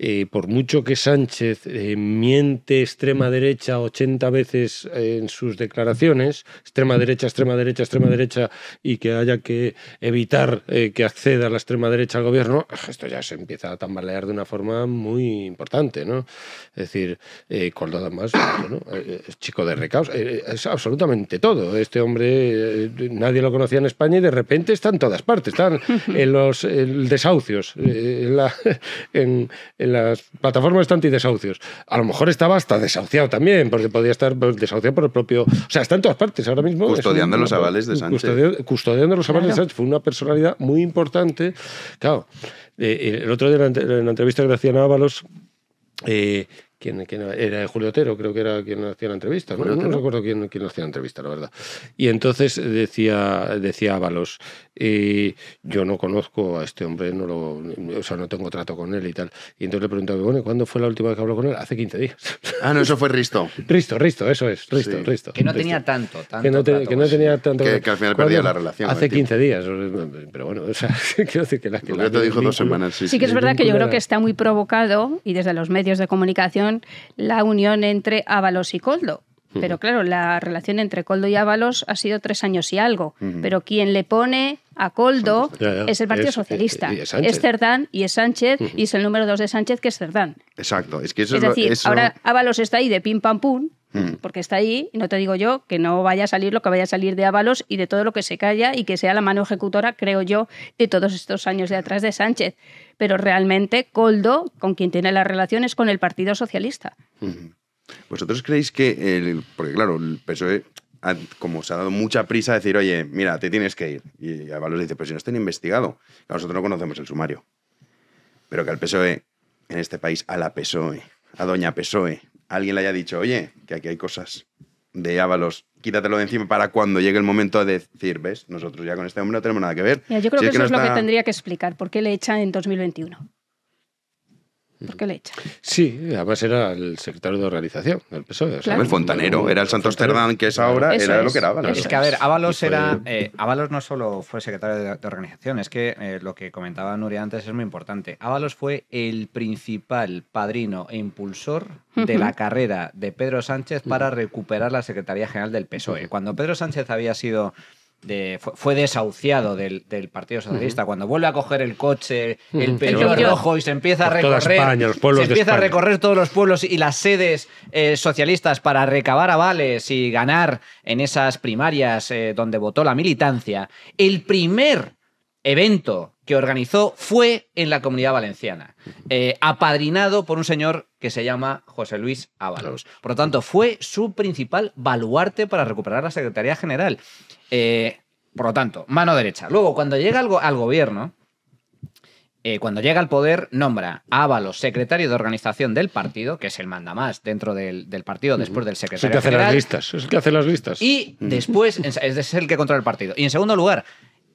eh, por mucho que Sánchez eh, miente extrema derecha 80 veces eh, en sus declaraciones, extrema derecha, extrema derecha, extrema derecha, y que haya que evitar que acceda la extrema derecha al gobierno, ah, esto ya se empieza a tambalear de una forma muy importante, ¿no? Es decir, con pues, es chico de recaos, es absolutamente todo. Este hombre nadie lo conocía en España y de repente está en todas partes, está en los desahucios, en la en, las plataformas antidesahucios. A lo mejor estaba hasta desahuciado también, porque podía estar desahuciado por el propio. O sea, está en todas partes ahora mismo. Custodiando los avales de Sánchez. Custodiando, los avales de Sánchez. Fue una personalidad muy importante. Claro, eh, el otro día en la entrevista que Graciana Ábalos. Eh, era? Julio Otero, creo que era quien hacía la entrevista. ¿no? no, recuerdo quién, quién hacía la entrevista, la verdad. Y entonces decía, decía Ábalos, yo no conozco a este hombre, no lo, o sea, no tengo trato con él y tal. Y entonces le preguntaba, bueno, ¿cuándo fue la última vez que habló con él? Hace 15 días. Ah, no, eso fue Risto. Risto, Risto, eso es, Risto, Risto. Que no tenía tanto, Que no, que no tenía tanto. Que, al final perdía la relación. Hace 15 días, pero bueno, o sea, quiero decir que la... Que la dijo dos semanas, sí. Sí, que es verdad que yo creo que está muy provocado y desde los medios de comunicación la unión entre Ábalos y Coldo, pero claro, la relación entre Coldo y Ábalos ha sido tres años y algo. Pero quien le pone a Coldo es el Partido Socialista. Es, Cerdán y es Sánchez y es el número dos de Sánchez que es Cerdán. Exacto. Es, que eso es decir, ahora Ábalos está ahí de pim pam pum porque está ahí, y no te digo yo que no vaya a salir lo que vaya a salir de Ábalos y de todo lo que se calla y que sea la mano ejecutora, creo yo, de todos estos años de atrás de Sánchez. Pero realmente Coldo, con quien tiene las relaciones, con el Partido Socialista. ¿Vosotros creéis que, porque claro, el PSOE como se ha dado mucha prisa a decir, oye, mira, te tienes que ir. Y Avalos dice, pues si no estén investigado, nosotros no conocemos el sumario. Pero que al PSOE, en este país, a la PSOE, a doña PSOE, alguien le haya dicho, oye, que aquí hay cosas de Ábalos, quítatelo de encima para cuando llegue el momento de decir, ves, nosotros ya con este hombre no tenemos nada que ver. yo creo que, es eso es lo que tendría que explicar, por qué le echa en 2021 porque le Sí, además era el secretario de organización del PSOE. el fontanero, era el Santos Cerdán, que es ahora, era lo que era Ábalos. Es que, a ver, Ábalos, era, eh, no solo fue secretario de, organización, es que eh, lo que comentaba Nuria antes es muy importante. Ábalos fue el principal padrino e impulsor de la carrera de Pedro Sánchez para mm. recuperar la Secretaría General del PSOE. Cuando Pedro Sánchez había sido fue, desahuciado del, Partido Socialista. Cuando vuelve a coger el coche, el pelo rojo y se empieza a recorrer. a recorrer todos los pueblos y las sedes eh, socialistas para recabar avales y ganar en esas primarias eh, donde votó la militancia. El primer evento que organizó fue en la comunidad valenciana, eh, apadrinado por un señor que se llama José Luis Ábalos. Por lo tanto, fue su principal baluarte para recuperar la Secretaría General. Eh, por lo tanto, mano derecha. Luego, cuando llega al, gobierno, eh, cuando llega al poder, nombra a Ábalos secretario de organización del partido, que es el manda más dentro del, partido, después del secretario. general, Es el que hace las listas. Y después es el que controla el partido. Y en segundo lugar,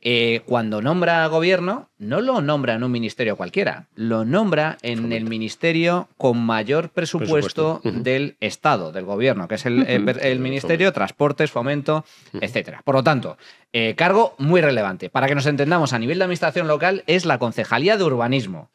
eh, cuando nombra gobierno, no lo nombra en un ministerio cualquiera, lo nombra en el ministerio con mayor presupuesto, del Estado, del gobierno, que es el, ministerio de Transportes, Fomento, etc. Por lo tanto, eh, cargo muy relevante. Para que nos entendamos, a nivel de administración local es la Concejalía de Urbanismo.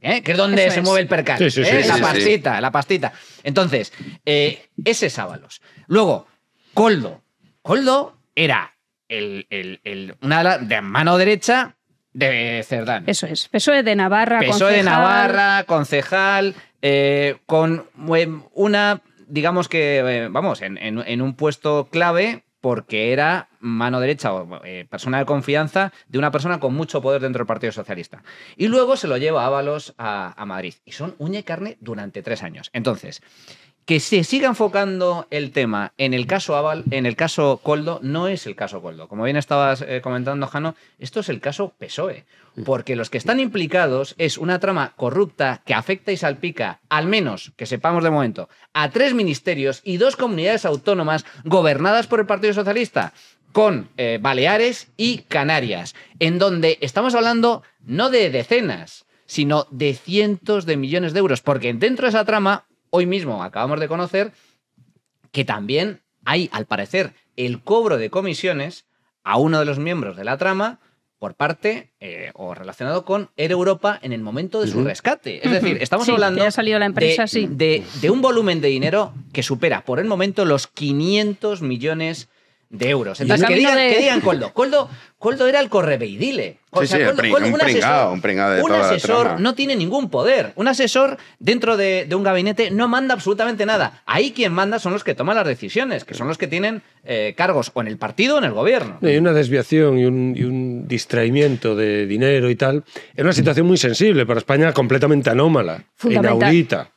¿Eh? que es donde se mueve el percal. ¿eh? la pastita, la pastita. Entonces, eh, ese Ábalos. Luego, Coldo. Coldo era el, el, una de mano derecha de Cerdán. Eso es. PSOE de Navarra, PSOE de Navarra, concejal, eh, con eh, una, digamos que, eh, vamos, en, un puesto clave porque era mano derecha o persona de confianza de una persona con mucho poder dentro del Partido Socialista. Y luego se lo lleva Ábalos a, a Madrid. Y son uña y carne durante tres años. Entonces, que se siga enfocando el tema en el caso Aval, en el caso Coldo, no es el caso Coldo. Como bien estabas eh, comentando, Jano, esto es el caso PSOE. Porque los que están implicados es una trama corrupta que afecta y salpica, al menos que sepamos de momento, a tres ministerios y dos comunidades autónomas gobernadas por el Partido Socialista con eh, Baleares y Canarias, en donde estamos hablando no de decenas, sino de cientos de millones de euros, porque dentro de esa trama hoy mismo acabamos de conocer que también hay, al parecer, el cobro de comisiones a uno de los miembros de la trama por parte eh, o relacionado con Air Europa en el momento de su rescate. Es decir, estamos hablando de, de, un volumen de dinero que supera por el momento los 500 millones de euros. Entonces, que digan, Coldo. Coldo. era el correveidile. un, asesor, asesor no tiene ningún poder. Un asesor dentro de, un gabinete no manda absolutamente nada. Ahí quien manda son los que toman las decisiones, que son los que tienen eh, cargos o en el partido o en el gobierno. Hay una desviación y un, distraimiento de dinero y tal. Es una situación muy sensible para España, completamente anómala, inaudita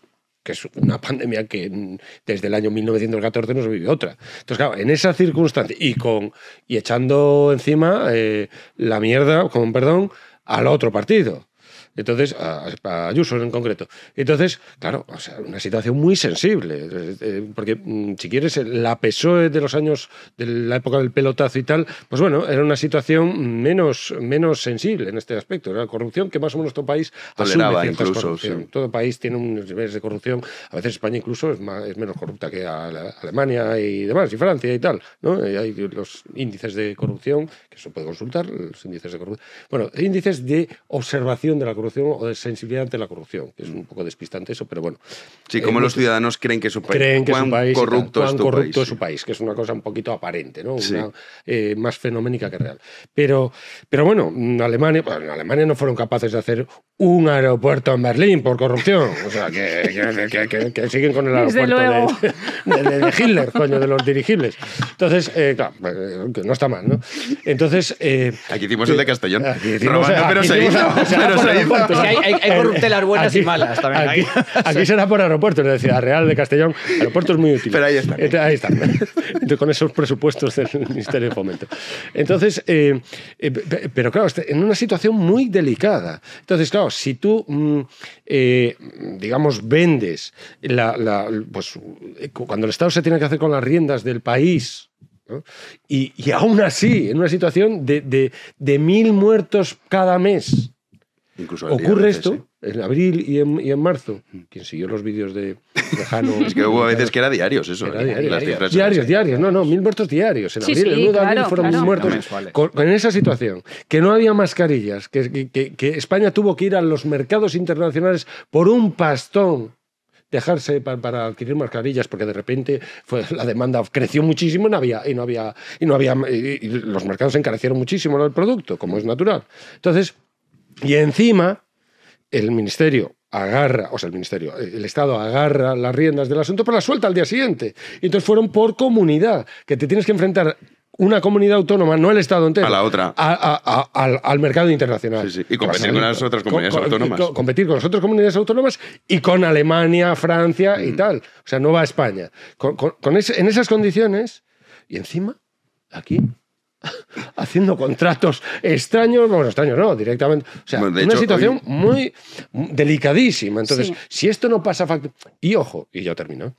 que es una pandemia que desde el año 1914 no se vive otra. Entonces, claro, en esa circunstancia y, con, y echando encima eh, la mierda, con perdón, al otro partido. Entonces, a, Ayuso en concreto. Entonces, claro, sea, una situación muy sensible, eh, eh, porque mm, si quieres, eh, la PSOE de los años, de la época del pelotazo y tal, pues bueno, era una situación menos, menos sensible en este aspecto. Era la corrupción que más o menos todo país Toleraba incluso, Todo país tiene unos niveles de corrupción. A veces España incluso es, es menos corrupta que Alemania y demás, y Francia y tal. ¿no? hay los índices de corrupción, que se puede consultar, los índices de corrupción. Bueno, índices de observación de la corrupción corrupción o de sensibilidad ante la corrupción, que es un poco despistante eso, pero bueno. Sí, como eh, los ciudadanos creen que su país, es país corrupto, es, corrupto su país, que es una cosa un poquito aparente, ¿no? Eh, más fenoménica que real. Pero, pero bueno, Alemania, pues, en Alemania no fueron capaces de hacer un aeropuerto en Berlín por corrupción. O sea, que, siguen con el aeropuerto de, Hitler, coño, de los dirigibles. Entonces, eh, claro, pues, no está mal, ¿no? Entonces. aquí hicimos el de Castellón. Robando, pero, se hizo, pero se hizo. Hay, hay, corruptelas buenas y malas también. Aquí, será por aeropuertos de Ciudad Real, de Castellón. Aeropuertos muy útiles. Pero ahí está. ahí está. con esos presupuestos del Ministerio de Fomento. Entonces, eh, eh, pero claro, este, en una situación muy delicada. Entonces, claro, si tú, mm, eh, digamos, vendes, pues, cuando el Estado se tiene que hacer con las riendas del país, y, aún así, en una situación de, de mil muertos cada mes, Ocurre esto en abril y en, marzo. Mm. Quien siguió los vídeos de, Jano, Es que hubo veces que era diarios eso. ¿eh? diarios, diarios, No, no, mil muertos diarios. En abril, sí, fueron mil muertos. en esa situación, que no había mascarillas, que, que, España tuvo que ir a los mercados internacionales por un pastón dejarse para, adquirir mascarillas porque de repente fue, la demanda creció muchísimo y no había y no había y no había los mercados encarecieron muchísimo el producto como es natural entonces y encima, el ministerio agarra, o sea, el ministerio, eh, el Estado agarra las riendas del asunto, pero la suelta al día siguiente. Y entonces fueron por comunidad, que te tienes que enfrentar una comunidad autónoma, no el Estado entero. A la otra. al, mercado internacional. Sí, Y competir con las otras comunidades autónomas. competir con las otras comunidades autónomas y con Alemania, Francia y mm. tal. O sea, Nueva España. Con, en esas condiciones, y encima, aquí, haciendo contratos extraños, bueno, extraños no, directamente. O sea, una situación muy delicadísima. Entonces, si esto no pasa factura. Y ojo, y ya termino.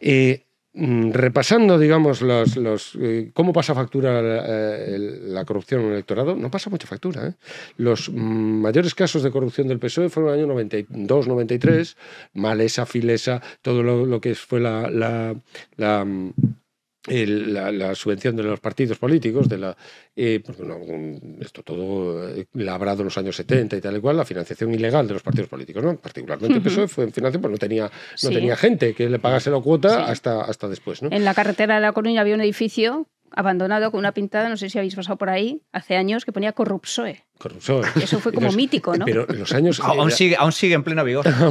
Eh, mm, repasando, digamos, los, eh, cómo pasa factura eh, la, corrupción en el electorado, no pasa mucha factura. Los mm, mayores casos de corrupción del PSOE fueron en el año 92, 93, Malesa, Filesa, todo lo, que fue la mm, la, subvención de los partidos políticos, de la, eh, esto todo eh, labrado en los años 70 y tal y cual, la financiación ilegal de los partidos políticos, ¿no? Particularmente PSOE fue en financiación, pues no tenía, no tenía gente que le pagase la cuota hasta, hasta después, ¿no? En la carretera de La Coruña había un edificio abandonado con una pintada, no sé si habéis pasado por ahí, hace años, que ponía Corrupsoe. Corrupción. Ah, eso fue como mítico, ¿no? Pero los años. aún, sigue, aún sigue en plena vigor. pero,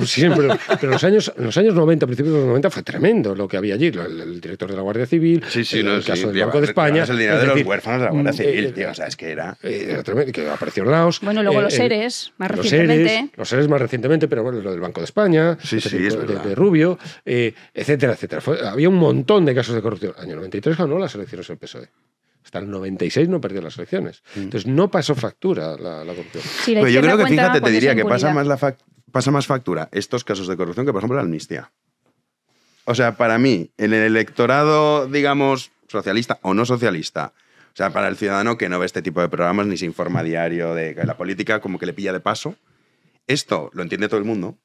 en los años, los años 90, principios de los 90, fue tremendo lo que había allí. El, director de la Guardia Civil, el, caso del Banco de España. el dinero de los huérfanos de la Guardia mm, Civil, eh, tío, o sea, es que era. Eh, que apareció Laos. Bueno, luego eh, los seres, más recientemente. los seres más recientemente, pero bueno, lo del Banco de España, sí, este de, Rubio, etcétera, etcétera. había un montón de casos de corrupción. Año 93 ganó las elecciones el PSOE hasta el 96 no perdió las elecciones. Mm. Entonces no pasó factura la, corrupción. Pero yo creo que, fíjate, te diría que pasa más, la factura estos casos de corrupción que, por ejemplo, la amnistía. O sea, para mí, en el electorado, digamos, socialista o no socialista, o sea, para el ciudadano que no ve este tipo de programas ni se informa diario de la política, como que le pilla de paso, esto lo entiende todo el mundo.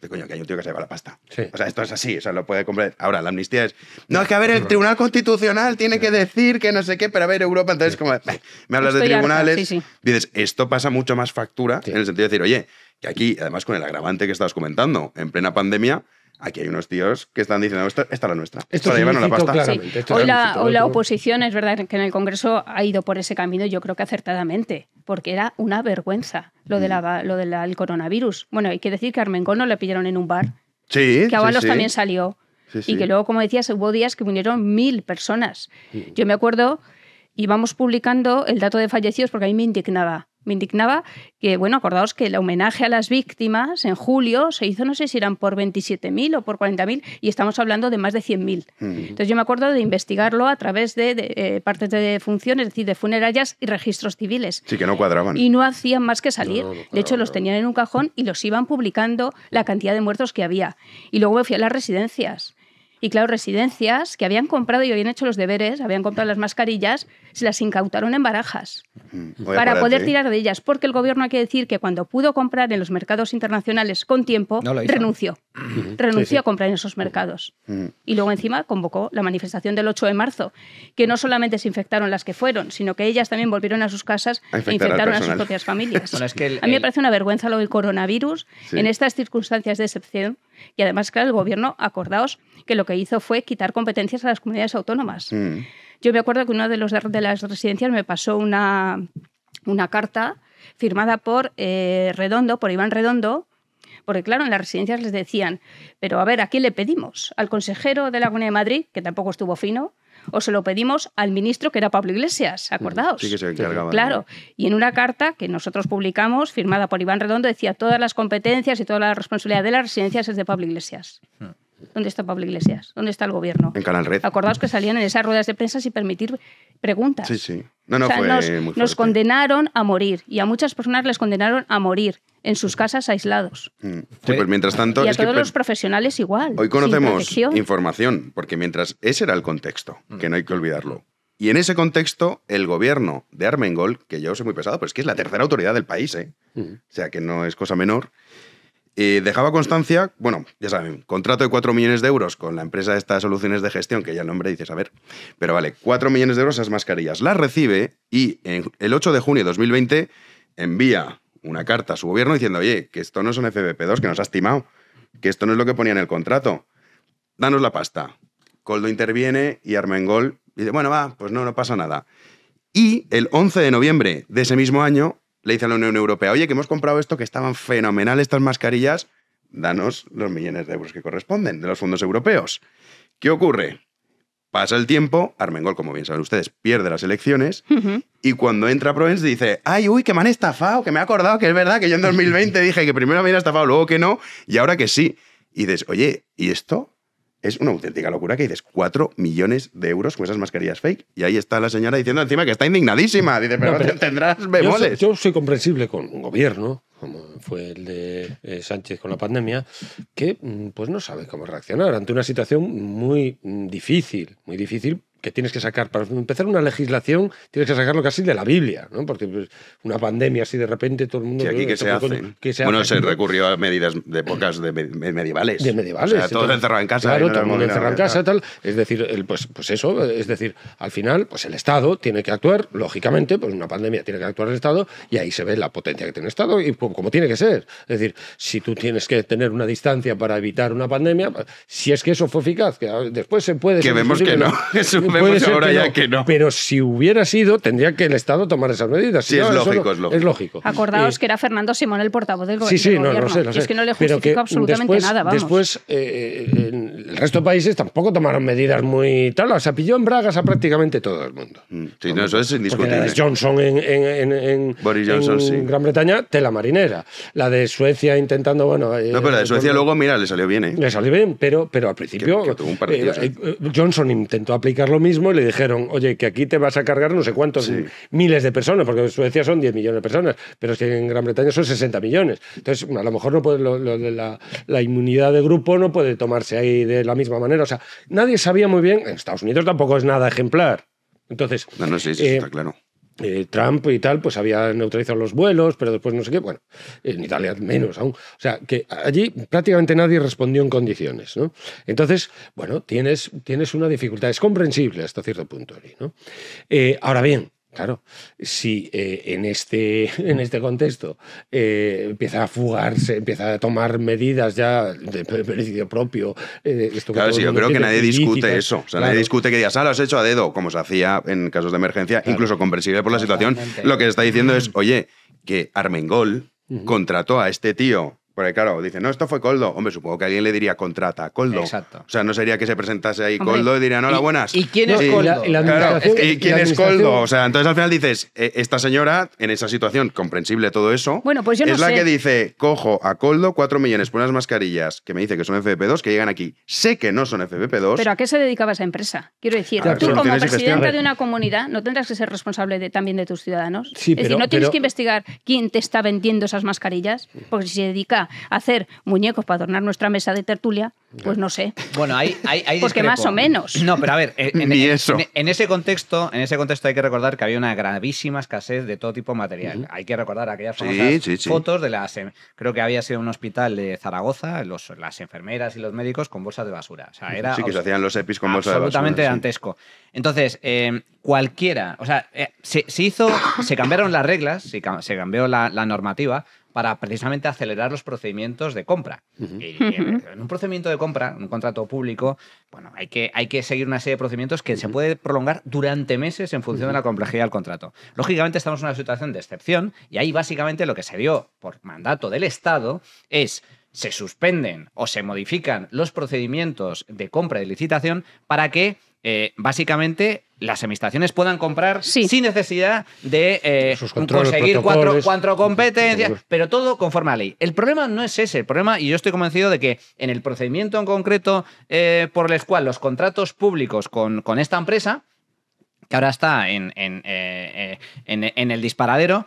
De coño, que hay un tío que se lleva la pasta. O sea, esto es así, o sea, lo puede comprar. Ahora, la amnistía es. No, es que a ver, el Tribunal Constitucional tiene que decir que no sé qué, pero a ver, Europa, entonces, como. Me hablas de tribunales. dices, esto pasa mucho más factura en el sentido de decir, oye, que aquí, además con el agravante que estabas comentando, en plena pandemia, Aquí hay unos tíos que están diciendo, esta, es la nuestra. Esto la Hoy, la, oposición, es verdad que en el Congreso ha ido por ese camino, yo creo que acertadamente, porque era una vergüenza lo mm. del coronavirus. Bueno, hay que decir que a le pillaron en un bar. Sí. Que a también salió. y que luego, como decías, hubo días que vinieron mil personas. Mm. Yo me acuerdo, íbamos publicando el dato de fallecidos porque a mí me indignaba me indignaba que, bueno, acordaos que el homenaje a las víctimas en julio se hizo, no sé si eran por 27.000 o por 40.000, y estamos hablando de más de 100.000. Entonces yo me acuerdo de investigarlo a través de, de eh, partes de funciones, es decir, de funerarias y registros civiles. Sí, que no cuadraban. Y no hacían más que salir. de hecho, los tenían en un cajón y los iban publicando la cantidad de muertos que había. Y luego me fui a las residencias y claro, residencias que habían comprado y habían hecho los deberes, habían comprado las mascarillas, se las incautaron en barajas mm, para poder tirar de ellas, porque el gobierno hay que decir que cuando pudo comprar en los mercados internacionales con tiempo, renunció. Renunció a comprar en esos mercados. Mm. Mm. Y luego encima convocó la manifestación del 8 de marzo, que no solamente se infectaron las que fueron, sino que ellas también volvieron a sus casas e infectaron a sus propias familias. a mí me parece una vergüenza lo del coronavirus en estas circunstancias de excepción y además, claro, el gobierno, acordaos, que lo que hizo fue quitar competencias a las comunidades autónomas. Mm. Yo me acuerdo que una de, los de, las residencias me pasó una, una carta firmada por eh, Redondo, por Iván Redondo, porque claro, en las residencias les decían, pero a ver, ¿a quién le pedimos? ¿Al consejero de la Comunidad de Madrid, que tampoco estuvo fino? o se lo pedimos al ministro que era Pablo Iglesias, acordaos. Sí, que se encargaba. Claro. Y en una carta que nosotros publicamos, firmada por Iván Redondo, decía todas las competencias y toda la responsabilidad de las residencias es de Pablo Iglesias. Hmm. ¿Dónde está Pablo Iglesias? ¿Dónde está el gobierno? En Canal Red. Acordaos que salían en esas ruedas de prensa sin permitir preguntas. Sí, sí. No, no, fue nos condenaron a morir y a muchas personas les condenaron a morir en sus casas aislados. Mm. Sí, pues mientras tanto... Y a todos los profesionales igual. Hoy conocemos información, porque mientras ese era el contexto, mm. que no hay que olvidarlo. Y en ese contexto, el gobierno de Armengol, que yo soy muy pesado, pero es que es la tercera autoridad del país, ¿eh? Mm. o sea que no es cosa menor, eh, dejaba constancia, bueno, ya saben, contrato de 4 millones de euros con la empresa de estas soluciones de gestión, que ya el nombre dices, a ver, pero vale, 4 millones de euros esas mascarillas. Las recibe y el 8 de junio de 2020 envía una carta a su gobierno diciendo, oye, que esto no es un FBP2, que nos ha estimado, que esto no es lo que ponía en el contrato, danos la pasta. Coldo interviene y Armengol dice, bueno, va, pues no, no pasa nada. Y el 11 de noviembre de ese mismo año le dice a la Unión Europea, oye, que hemos comprado esto, que estaban fenomenales estas mascarillas, danos los millones de euros que corresponden de los fondos europeos. ¿Qué ocurre? Pasa el tiempo, Armengol, como bien saben ustedes, pierde las elecciones y cuando entra Provence dice, ay, uy, que me han estafado, que me he acordado que es verdad que yo en 2020 dije que primero me habían estafado, luego que no, y ahora que sí. Y dices, oye, ¿y esto? Es una auténtica locura que dices cuatro millones de euros con esas mascarillas fake. Y ahí está la señora diciendo encima que está indignadísima, Dice, pero, tendrás bemoles. Yo soy, yo soy comprensible con un gobierno como fue el de eh, Sánchez con la pandemia, que mm, pues no sabe cómo reaccionar ante una situación muy mm, difícil, muy difícil tienes que sacar, para empezar una legislación, tienes que sacarlo casi de la Biblia, ¿no? Porque pues, una pandemia así de repente todo el mundo... se, hace. bueno, se recurrió a medidas de épocas de medievales. De medievales. O sea, todo encerrado en casa. Claro, todo el mundo encerrado en casa, tal. Es decir, el, pues, pues eso, es decir, al final, pues el Estado tiene que actuar, lógicamente, pues una pandemia tiene que actuar el Estado y ahí se ve la potencia que tiene el Estado y como, tiene que ser. Es decir, si tú tienes que tener una distancia para evitar una pandemia, pues, si es que eso fue eficaz, que después se puede... Que vemos que no, no. ahora que no. Pero si hubiera sido, tendría que el Estado tomar esas medidas. Sí, es, lógico, es, lógico, Acordaos que era Fernando Simón el portavoz del, gobierno. Sí, sí, no, Es que no le justificó absolutamente nada, Después, eh, eh, el resto de países tampoco tomaron medidas muy talas. Se pilló en bragas a prácticamente todo el mundo. Mm, sí, no, eso es indiscutible. Johnson en, Gran Bretaña, tela marinera. La de Suecia intentando, bueno... Eh, no, pero la de Suecia luego, mira, le salió bien, Le salió bien, pero, pero al principio... Johnson intentó aplicarlo mismo y le dijeron, oye, que aquí te vas a cargar no sé cuántos miles de personas, porque en Suecia son 10 millones de personas, pero es en Gran Bretaña son 60 millones. Entonces, a lo mejor no puede, lo, de la, inmunidad de grupo no puede tomarse ahí de la misma manera. O sea, nadie sabía muy bien, en Estados Unidos tampoco es nada ejemplar. Entonces, no, sé si eh, está claro. Eh, Trump y tal, pues había neutralizado los vuelos, pero después no sé qué, bueno, en Italia menos aún. O sea, que allí prácticamente nadie respondió en condiciones, ¿no? Entonces, bueno, tienes, tienes una dificultad, es comprensible hasta cierto punto, ¿no? Eh, ahora bien, Claro, si eh, en, este, en este contexto eh, empieza a fugarse, empieza a tomar medidas ya de beneficio propio. Eh, claro, sí, yo creo que nadie discute eso. O sea, nadie discute que digas, ah, lo has hecho a dedo, como se hacía en casos de emergencia, incluso comprensible por la situación. Lo que está diciendo es, oye, que Armengol contrató a este tío porque claro, dice no, esto fue Coldo. Hombre, supongo que alguien le diría contrata a Coldo. Exacto. O sea, no sería que se presentase ahí Coldo y diría hola, buenas. ¿Y quién es Coldo? ¿Y, la, ¿y quién es Coldo? O sea, entonces al final dices, e-, esta señora, en esa situación, comprensible todo eso, pues es la que dice, cojo a Coldo cuatro millones por unas mascarillas que me dice que son FFP2, que llegan aquí. Sé que no son FFP2. Pero ¿a qué se dedicaba esa empresa? Quiero decir, tú como presidenta de una comunidad no tendrás que ser responsable también de tus ciudadanos. es decir, no tienes que investigar quién te está vendiendo esas mascarillas, porque si se dedica hacer muñecos para adornar nuestra mesa de tertulia, pues no sé. Bueno, hay, hay, hay Porque más o menos. No, pero a ver, eh, en, eso. En, ese contexto, en ese contexto hay que recordar que había una gravísima escasez de todo tipo de material. Hay que recordar aquellas fotos de las em, creo que había sido un hospital de Zaragoza, las enfermeras y los médicos con bolsas de basura. sí, que se hacían los EPIs con bolsas de basura. Absolutamente dantesco. Entonces, em, cualquiera, o sea, eh, se, hizo, se cambiaron las reglas, se, cambió la normativa para precisamente acelerar los procedimientos de compra. en un procedimiento de compra, en un contrato público, bueno, hay que, hay que seguir una serie de procedimientos que se puede prolongar durante meses en función de la complejidad del contrato. Lógicamente estamos en una situación de excepción y ahí básicamente lo que se dio por mandato del Estado es se suspenden o se modifican los procedimientos de compra y licitación para que eh, básicamente las administraciones puedan comprar sin necesidad de eh, conseguir cuatro, cuatro, competencias, pero todo conforme a ley. El problema no es ese, el problema, y yo estoy convencido de que en el procedimiento en concreto eh, por el cual los contratos públicos con, esta empresa, que ahora está en, en, eh, el disparadero,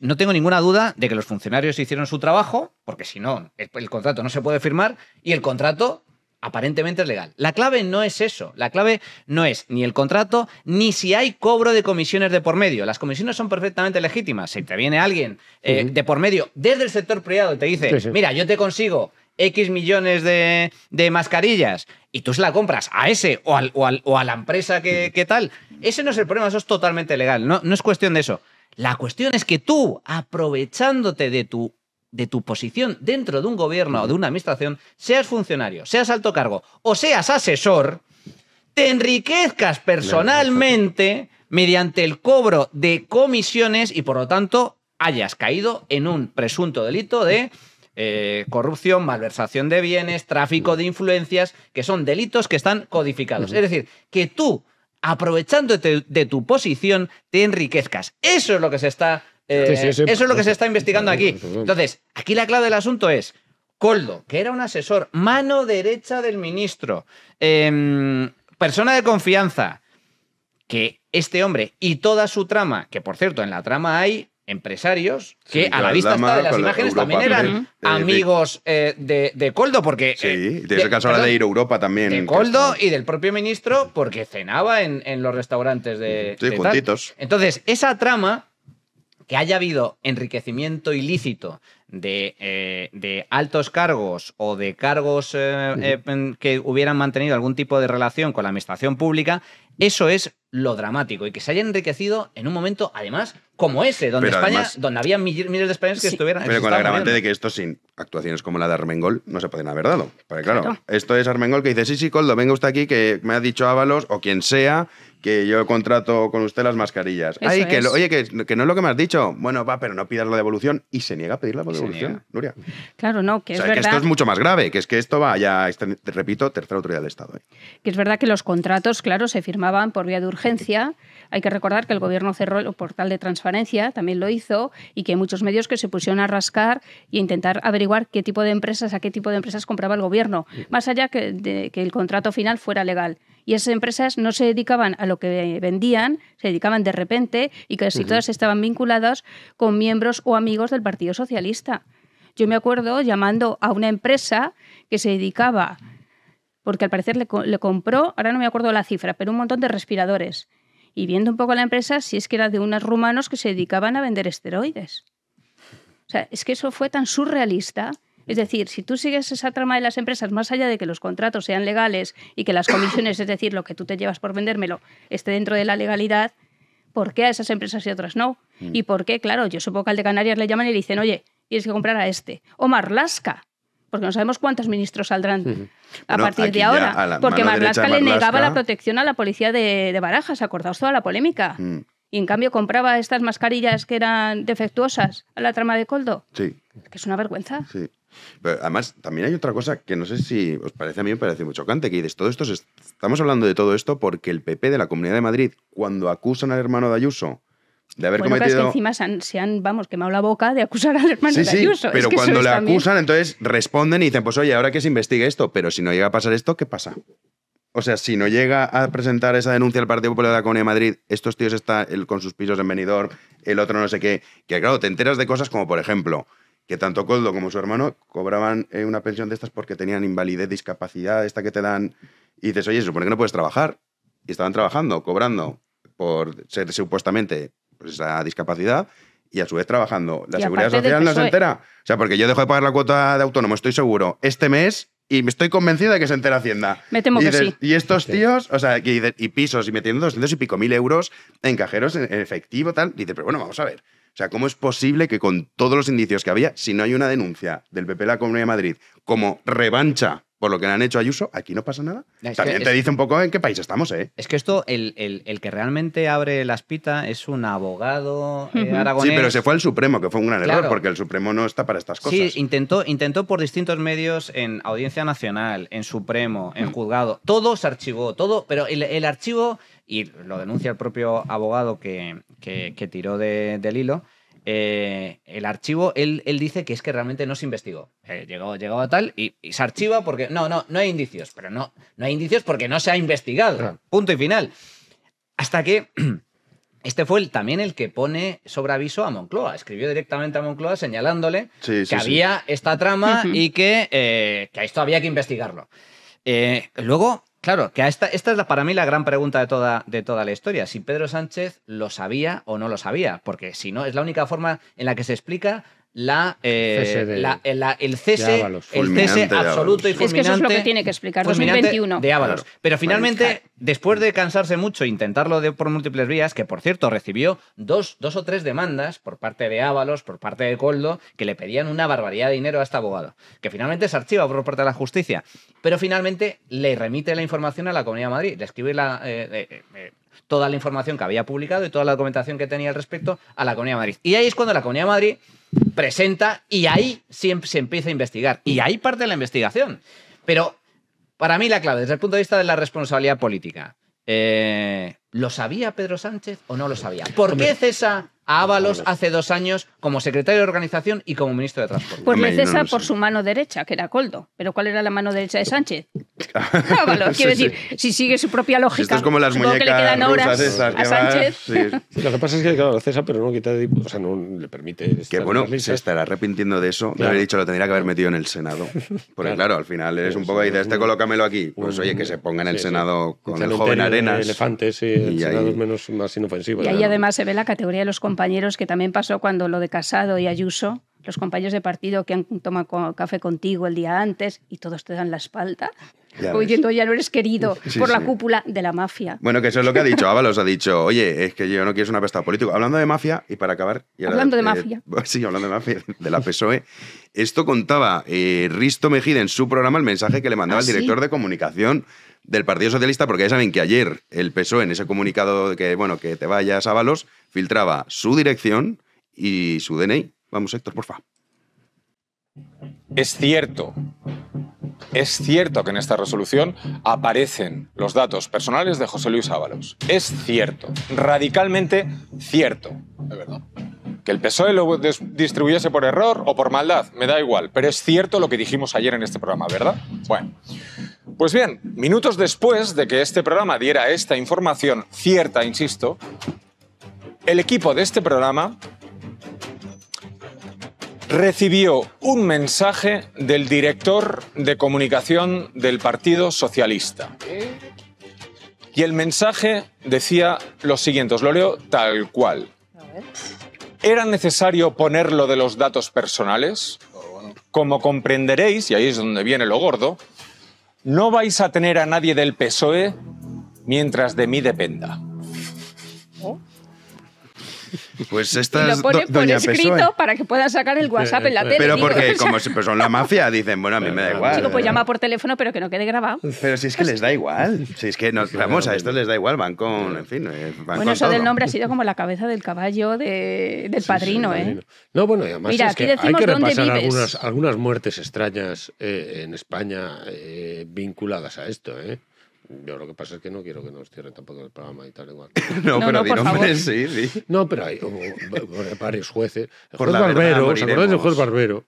no tengo ninguna duda de que los funcionarios hicieron su trabajo, porque si no, el, contrato no se puede firmar y el contrato aparentemente es legal. La clave no es eso. La clave no es ni el contrato, ni si hay cobro de comisiones de por medio. Las comisiones son perfectamente legítimas. Si te viene alguien eh, de por medio desde el sector privado y te dice, mira, yo te consigo X millones de, mascarillas y tú se la compras a ese o, a la empresa que, tal, ese no es el problema, eso es totalmente legal. no es cuestión de eso. La cuestión es que tú, aprovechándote de tu de tu posición dentro de un gobierno o de una administración, seas funcionario, seas alto cargo o seas asesor, te enriquezcas personalmente mediante el cobro de comisiones y por lo tanto hayas caído en un presunto delito de eh, corrupción, malversación de bienes, tráfico de influencias, que son delitos que están codificados. Es decir, que tú, aprovechándote de tu posición, te enriquezcas. Eso es lo que se está eh, eso es lo que se está investigando aquí. Entonces, aquí la clave del asunto es, Coldo, que era un asesor, mano derecha del ministro, em, persona de confianza, que este hombre y toda su trama, que por cierto, en la trama hay empresarios que a la vista de las imágenes también eran eh, amigos eh, de, Coldo, porque... Sí, este caso ahora de ir a Europa también. De Coldo y del propio ministro, porque cenaba en, los restaurantes de... Entonces, esa trama que haya habido enriquecimiento ilícito de, eh, altos cargos o de cargos eh, eh, que hubieran mantenido algún tipo de relación con la administración pública, eso es lo dramático y que se haya enriquecido en un momento, además, como ese, donde España, donde había miles de españoles que estuvieran. Pero con el agravante de que esto sin actuaciones como la de Armengol no se pueden haber dado. Porque claro, claro, esto es Armengol que dice, sí, sí, Coldo, venga usted aquí que me ha dicho Ábalos o quien sea que yo contrato con usted las mascarillas. que oye, que, no es lo que me has dicho. Bueno, va, pero no pidas la devolución. Y se niega a pedir la devolución, Nuria. Claro, no, que o sea, que esto es mucho más grave, que es que esto va ya, repito, tercera autoridad del Estado. ¿eh? Que es verdad que los contratos, claro, se firmaban por vía de urgencia. Hay que recordar que el gobierno cerró el portal de transparencia, también lo hizo, y que hay muchos medios que se pusieron a rascar y e intentar averiguar qué tipo de empresas, a qué tipo de empresas compraba el gobierno, más allá de, que el contrato final fuera legal y esas empresas no se dedicaban a lo que vendían, se dedicaban de repente y casi todas estaban vinculadas con miembros o amigos del Partido Socialista. Yo me acuerdo llamando a una empresa que se dedicaba, porque al parecer le, le compró, ahora no me acuerdo la cifra, pero un montón de respiradores. Y viendo un poco la empresa, si es que era de unos rumanos que se dedicaban a vender esteroides. O sea, es que eso fue tan surrealista es decir, si tú sigues esa trama de las empresas, más allá de que los contratos sean legales y que las comisiones, es decir, lo que tú te llevas por vendérmelo, esté dentro de la legalidad, ¿por qué a esas empresas y otras no? Mm. ¿Y por qué? Claro, yo supongo que al de Canarias le llaman y dicen, oye, tienes que comprar a este. O Marlaska, porque no sabemos cuántos ministros saldrán a partir de ahora. Porque Marlaska, le negaba la protección a la policía de, Barajas, acordaos toda la polémica. Mm. Y en cambio compraba estas mascarillas que eran defectuosas a la trama de Coldo. Sí. Que es una vergüenza. Sí. Pero además, también hay otra cosa que no sé si os parece a mí, me parece muy chocante, que dices, todo esto, estamos hablando de todo esto porque el PP de la Comunidad de Madrid, cuando acusan al hermano de Ayuso de haber cometido... es que encima se han, vamos, quemado la boca de acusar al hermano de Ayuso. pero cuando le acusan, entonces responden y dicen, pues oye, ahora que se investigue esto, pero si no llega a pasar esto, ¿qué pasa? O sea, si no llega a presentar esa denuncia al Partido Popular de la Comunidad de Madrid, estos tíos están con sus pisos en Benidorm, el otro no sé qué, que claro, te enteras de cosas como, por ejemplo, que tanto Coldo como su hermano cobraban eh, una pensión de estas porque tenían invalidez, discapacidad, esta que te dan. Y dices, oye, se supone que no puedes trabajar. Y estaban trabajando, cobrando por ser supuestamente pues, esa discapacidad y a su vez trabajando. La seguridad social no se entera. O sea, porque yo dejo de pagar la cuota de autónomo, estoy seguro, este mes y me estoy convencido de que se entera Hacienda. Me temo y que sí. Y estos tíos, o sea, y, y pisos, y metiendo 200 y pico mil euros en cajeros en efectivo, tal. Y pero bueno, vamos a ver. O sea, ¿cómo es posible que con todos los indicios que había, si no hay una denuncia del PP de la Comunidad de Madrid como revancha por lo que le han hecho a Ayuso, aquí no pasa nada. También te dice un poco en qué país estamos, ¿eh? Es que esto, el, que realmente abre la espita es un abogado eh, aragonés. Sí, pero se fue al Supremo, que fue un gran error, porque el Supremo no está para estas cosas. Sí, intentó, intentó por distintos medios en Audiencia Nacional, en Supremo, en mm. Juzgado. Todo se archivó, todo, pero el, el archivo y lo denuncia el propio abogado que, tiró del hilo. Eh, el archivo, él, dice que es que realmente no se investigó. Eh, llegó, a tal y, se archiva porque no, no, no hay indicios, pero no, no hay indicios porque no se ha investigado. Punto y final. Hasta que este fue el, también el que pone sobre aviso a Moncloa. Escribió directamente a Moncloa señalándole que había esta trama y que, eh, que esto había que investigarlo. luego, Claro, que esta, esta es la, para mí la gran pregunta de toda, de toda la historia, si Pedro Sánchez lo sabía o no lo sabía, porque si no, es la única forma en la que se explica eh, eh, la, el cese, e absoluto y fulminante. Es que eso es lo que tiene que explicar 2021. De Ábalos. Pero finalmente, después de cansarse mucho e intentarlo de, por múltiples vías, que por cierto recibió dos, dos o tres demandas por parte de Ábalos, por parte de Coldo, que le pedían una barbaridad de dinero a este abogado, que finalmente se archiva por parte de la justicia. Pero finalmente le remite la información a la Comunidad de Madrid, le escribe la, eh, toda la información que había publicado y toda la documentación que tenía al respecto a la Comunidad de Madrid. Y ahí es cuando la Comunidad de Madrid presenta y ahí se empieza a investigar. Y ahí parte la investigación. Pero para mí la clave, desde el punto de vista de la responsabilidad política, eh, ¿lo sabía Pedro Sánchez o no lo sabía? ¿Por qué César? a Ábalos hace dos años como secretario de organización y como ministro de Transporte. Pues cesa por su mano derecha, que era Coldo. Pero ¿cuál era la mano derecha de Sánchez? Ábalos, quiero decir, si sigue su propia lógica. Esto es como las muñecas que le quedan a Sánchez. Lo que pasa es que, claro, cesa, pero no quita de... O sea, no le permite... Que bueno, se estará arrepintiendo de eso. Me habría dicho, lo tendría que haber metido en el Senado. Porque claro, al final eres un poco... Dices, este colócamelo aquí. Pues oye, que se ponga en el Senado con el, joven Arenas. Elefantes, el Senado es menos, más inofensivo. Y ahí además se ve la categoría de los compañeros compañeros que también pasó cuando lo de Casado y Ayuso, los compañeros de partido que han tomado café contigo el día antes y todos te dan la espalda, oyendo ya no eres querido por la cúpula de la mafia. Bueno, que eso es lo que ha dicho Ábalos, ha dicho, oye, es que yo no quiero ser un apestado político. Hablando de mafia, y para acabar... hablando de mafia. Eh, sí, hablando de mafia, de la PSOE. Esto contaba eh, Risto Mejide en su programa, el mensaje que le mandaba ah, el director de comunicación del Partido Socialista, porque ya saben que ayer el PSOE, en ese comunicado de que, bueno, que te vayas a Balos, filtraba su dirección y su DNI. Vamos, Héctor, por es cierto, es cierto que en esta resolución aparecen los datos personales de José Luis Ábalos. Es cierto, radicalmente cierto, Es verdad. Que el PSOE lo distribuyese por error o por maldad, me da igual, pero es cierto lo que dijimos ayer en este programa, ¿verdad? Bueno, pues bien, minutos después de que este programa diera esta información cierta, insisto, el equipo de este programa recibió un mensaje del director de comunicación del Partido Socialista. Y el mensaje decía lo siguiente, os lo leo tal cual. ¿Era necesario poner lo de los datos personales? Como comprenderéis, y ahí es donde viene lo gordo, no vais a tener a nadie del PSOE mientras de mí dependa. Pues esta Y lo pone por escrito para que pueda sacar el eh, WhatsApp en la eh, tele. Pero porque, como pues son la mafia, dicen, bueno, a mí me da igual. Chico, pues llama por teléfono, pero que no quede grabado. Pero si es que les da igual. Si es que, nos, vamos, a esto les da igual, van con. En fin. Eh, van bueno, eso del nombre ha sido como la cabeza del caballo de, del padrino, ¿eh? No, bueno, además Mira, es que hay que repasar algunas, algunas muertes extrañas en España vinculadas a esto, ¿eh? Yo lo que pasa es que no quiero que nos cierre tampoco el programa y tal igual. no, no, pero no, di sí, sí, No, pero hay varios jueces. El juez Barbero, ¿os acordáis del juez Barbero?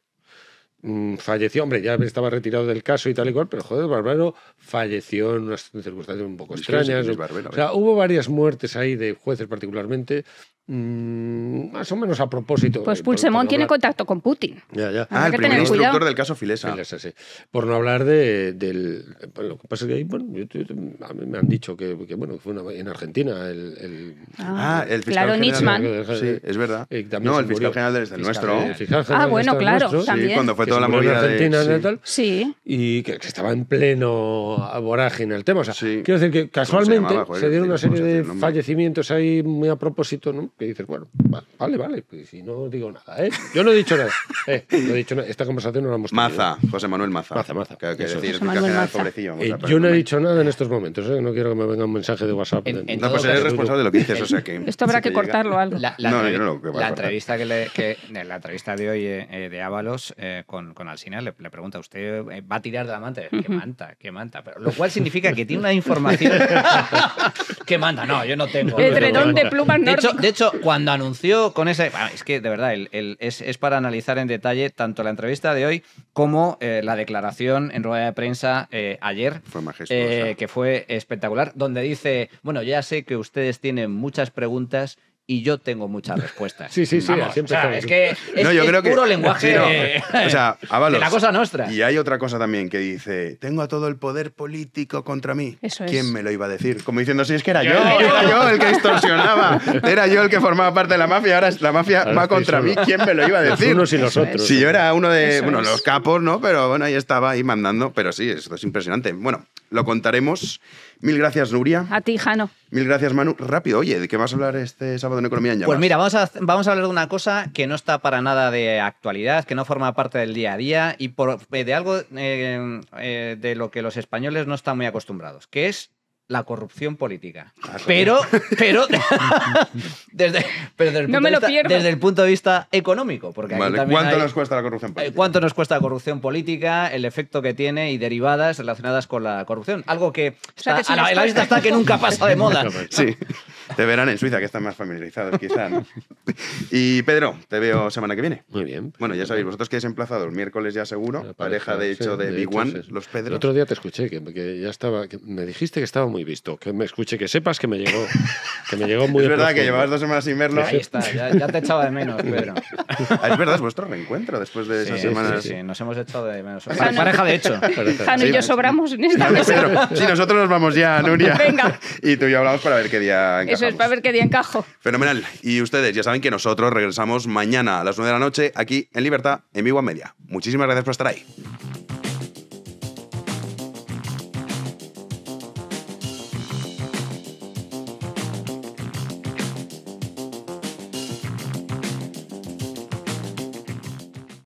Mm, falleció, hombre, ya estaba retirado del caso y tal y cual, pero joder, Barbero falleció en unas circunstancias un poco extrañas. Barbero, o sea, hubo varias muertes ahí de jueces particularmente Mm, más o menos a propósito. Pues Pulsemón tiene contacto con Putin. Ya, ya. Ah, el primer instructor del caso Filesa. Filesa sí. Por no hablar de, del... Pues lo que pasa es que ahí, bueno, a mí me han dicho que, que bueno, fue una, en Argentina el... Ah, ah, el fiscal claro, general. Sí, es verdad. Eh, no, el fiscal general es nuestro. ah, bueno, claro, también. cuando fue toda la movida de... Sí. Y, tal, sí. y que, estaba en pleno vorágine el tema. O sea, quiero decir que casualmente se dieron una serie de fallecimientos ahí muy a propósito, ¿no? que dices, bueno, vale, vale, pues si no digo nada, ¿eh? Yo no he dicho nada. Eh, no he dicho nada. Esta conversación no la hemos tenido. Maza, José Manuel Maza. Maza, Maza. Que, decir, José Manuel Maza. Pobrecillo, eh, yo no he dicho nada en estos momentos, ¿eh? No quiero que me venga un mensaje de WhatsApp. no, pues eres responsable de lo que dices, o sea que... Esto habrá que cortarlo algo. La, no, no, la entrevista, que le, eh, la entrevista de hoy eh, de Ábalos con, con Alcina le, pregunta, ¿usted va a tirar de la manta? ¿Qué manta? ¿Qué manta? Pero, lo cual significa que tiene una información... ¿Qué manta? No, yo no tengo. Edredón de plumas de hecho cuando, anunció con ese. es que de verdad, es, para analizar en detalle tanto la entrevista de hoy como eh, la declaración en rueda de prensa eh, ayer. Fue eh, que fue espectacular, donde dice: Bueno, ya sé que ustedes tienen muchas preguntas y yo tengo muchas respuestas. Sí, sí, sí, es que es, puro lenguaje o sea, Avalos, de la cosa nuestra. Y hay otra cosa también que dice, tengo a todo el poder político contra mí. ¿Quién me lo iba a decir? Como diciendo, sí, es que era yo, era yo el que extorsionaba, era yo el que formaba parte de la mafia, ahora la mafia va contra mí, ¿quién me lo iba a decir? Los unos y los otros. Si yo era uno de, bueno, los capos, ¿no? Pero bueno, ahí estaba ahí mandando, pero sí, esto es impresionante. Bueno, lo contaremos. Mil gracias, Nuria. A ti, Jano. Mil gracias, Manu. Rápido, oye, ¿de qué vas a hablar este sábado en Economía en Pues mira, vamos a, vamos a hablar de una cosa que no está para nada de actualidad, que no forma parte del día a día y eh, de algo eh, eh, de lo que los españoles no están muy acostumbrados, que es la corrupción política. Ah, pero, pero, desde, pero desde, el punto de vista económico. Porque ¿Cuánto nos cuesta la corrupción política? Eh, ¿Cuánto nos cuesta la corrupción política, el efecto que tiene y derivadas relacionadas con la corrupción? Algo que, que a la, vista está que nunca pasa de moda. sí, te verán en Suiza, que están más familiarizados quizás. Y Pedro, te veo semana que viene. Muy bien. Bueno, ya sabéis, vosotros que es emplazado el miércoles ya seguro, pareja, de hecho de, de Big One, los Pedro. El otro día te escuché, que, ya estaba, me dijiste que estaba muy visto. Que me escuche, que sepas que me llegó, que me llegó muy Es verdad que llevabas dos semanas sin verlo. Ahí está, ya, ya te echaba de menos, Pedro. Ah, es verdad, es vuestro reencuentro después de esas semanas. Sí, sí, nos hemos echado de menos. pareja de hecho. Jano y yo sobramos en esta mesa. nosotros nos vamos ya, Nuria. Venga. Y tú y yo hablamos para ver qué día encajamos. Eso es, para ver qué día encajo. Fenomenal. Y ustedes ya saben que nosotros regresamos mañana a las 9 de la noche aquí en Libertad, en Vivo a Media. Muchísimas gracias por estar ahí.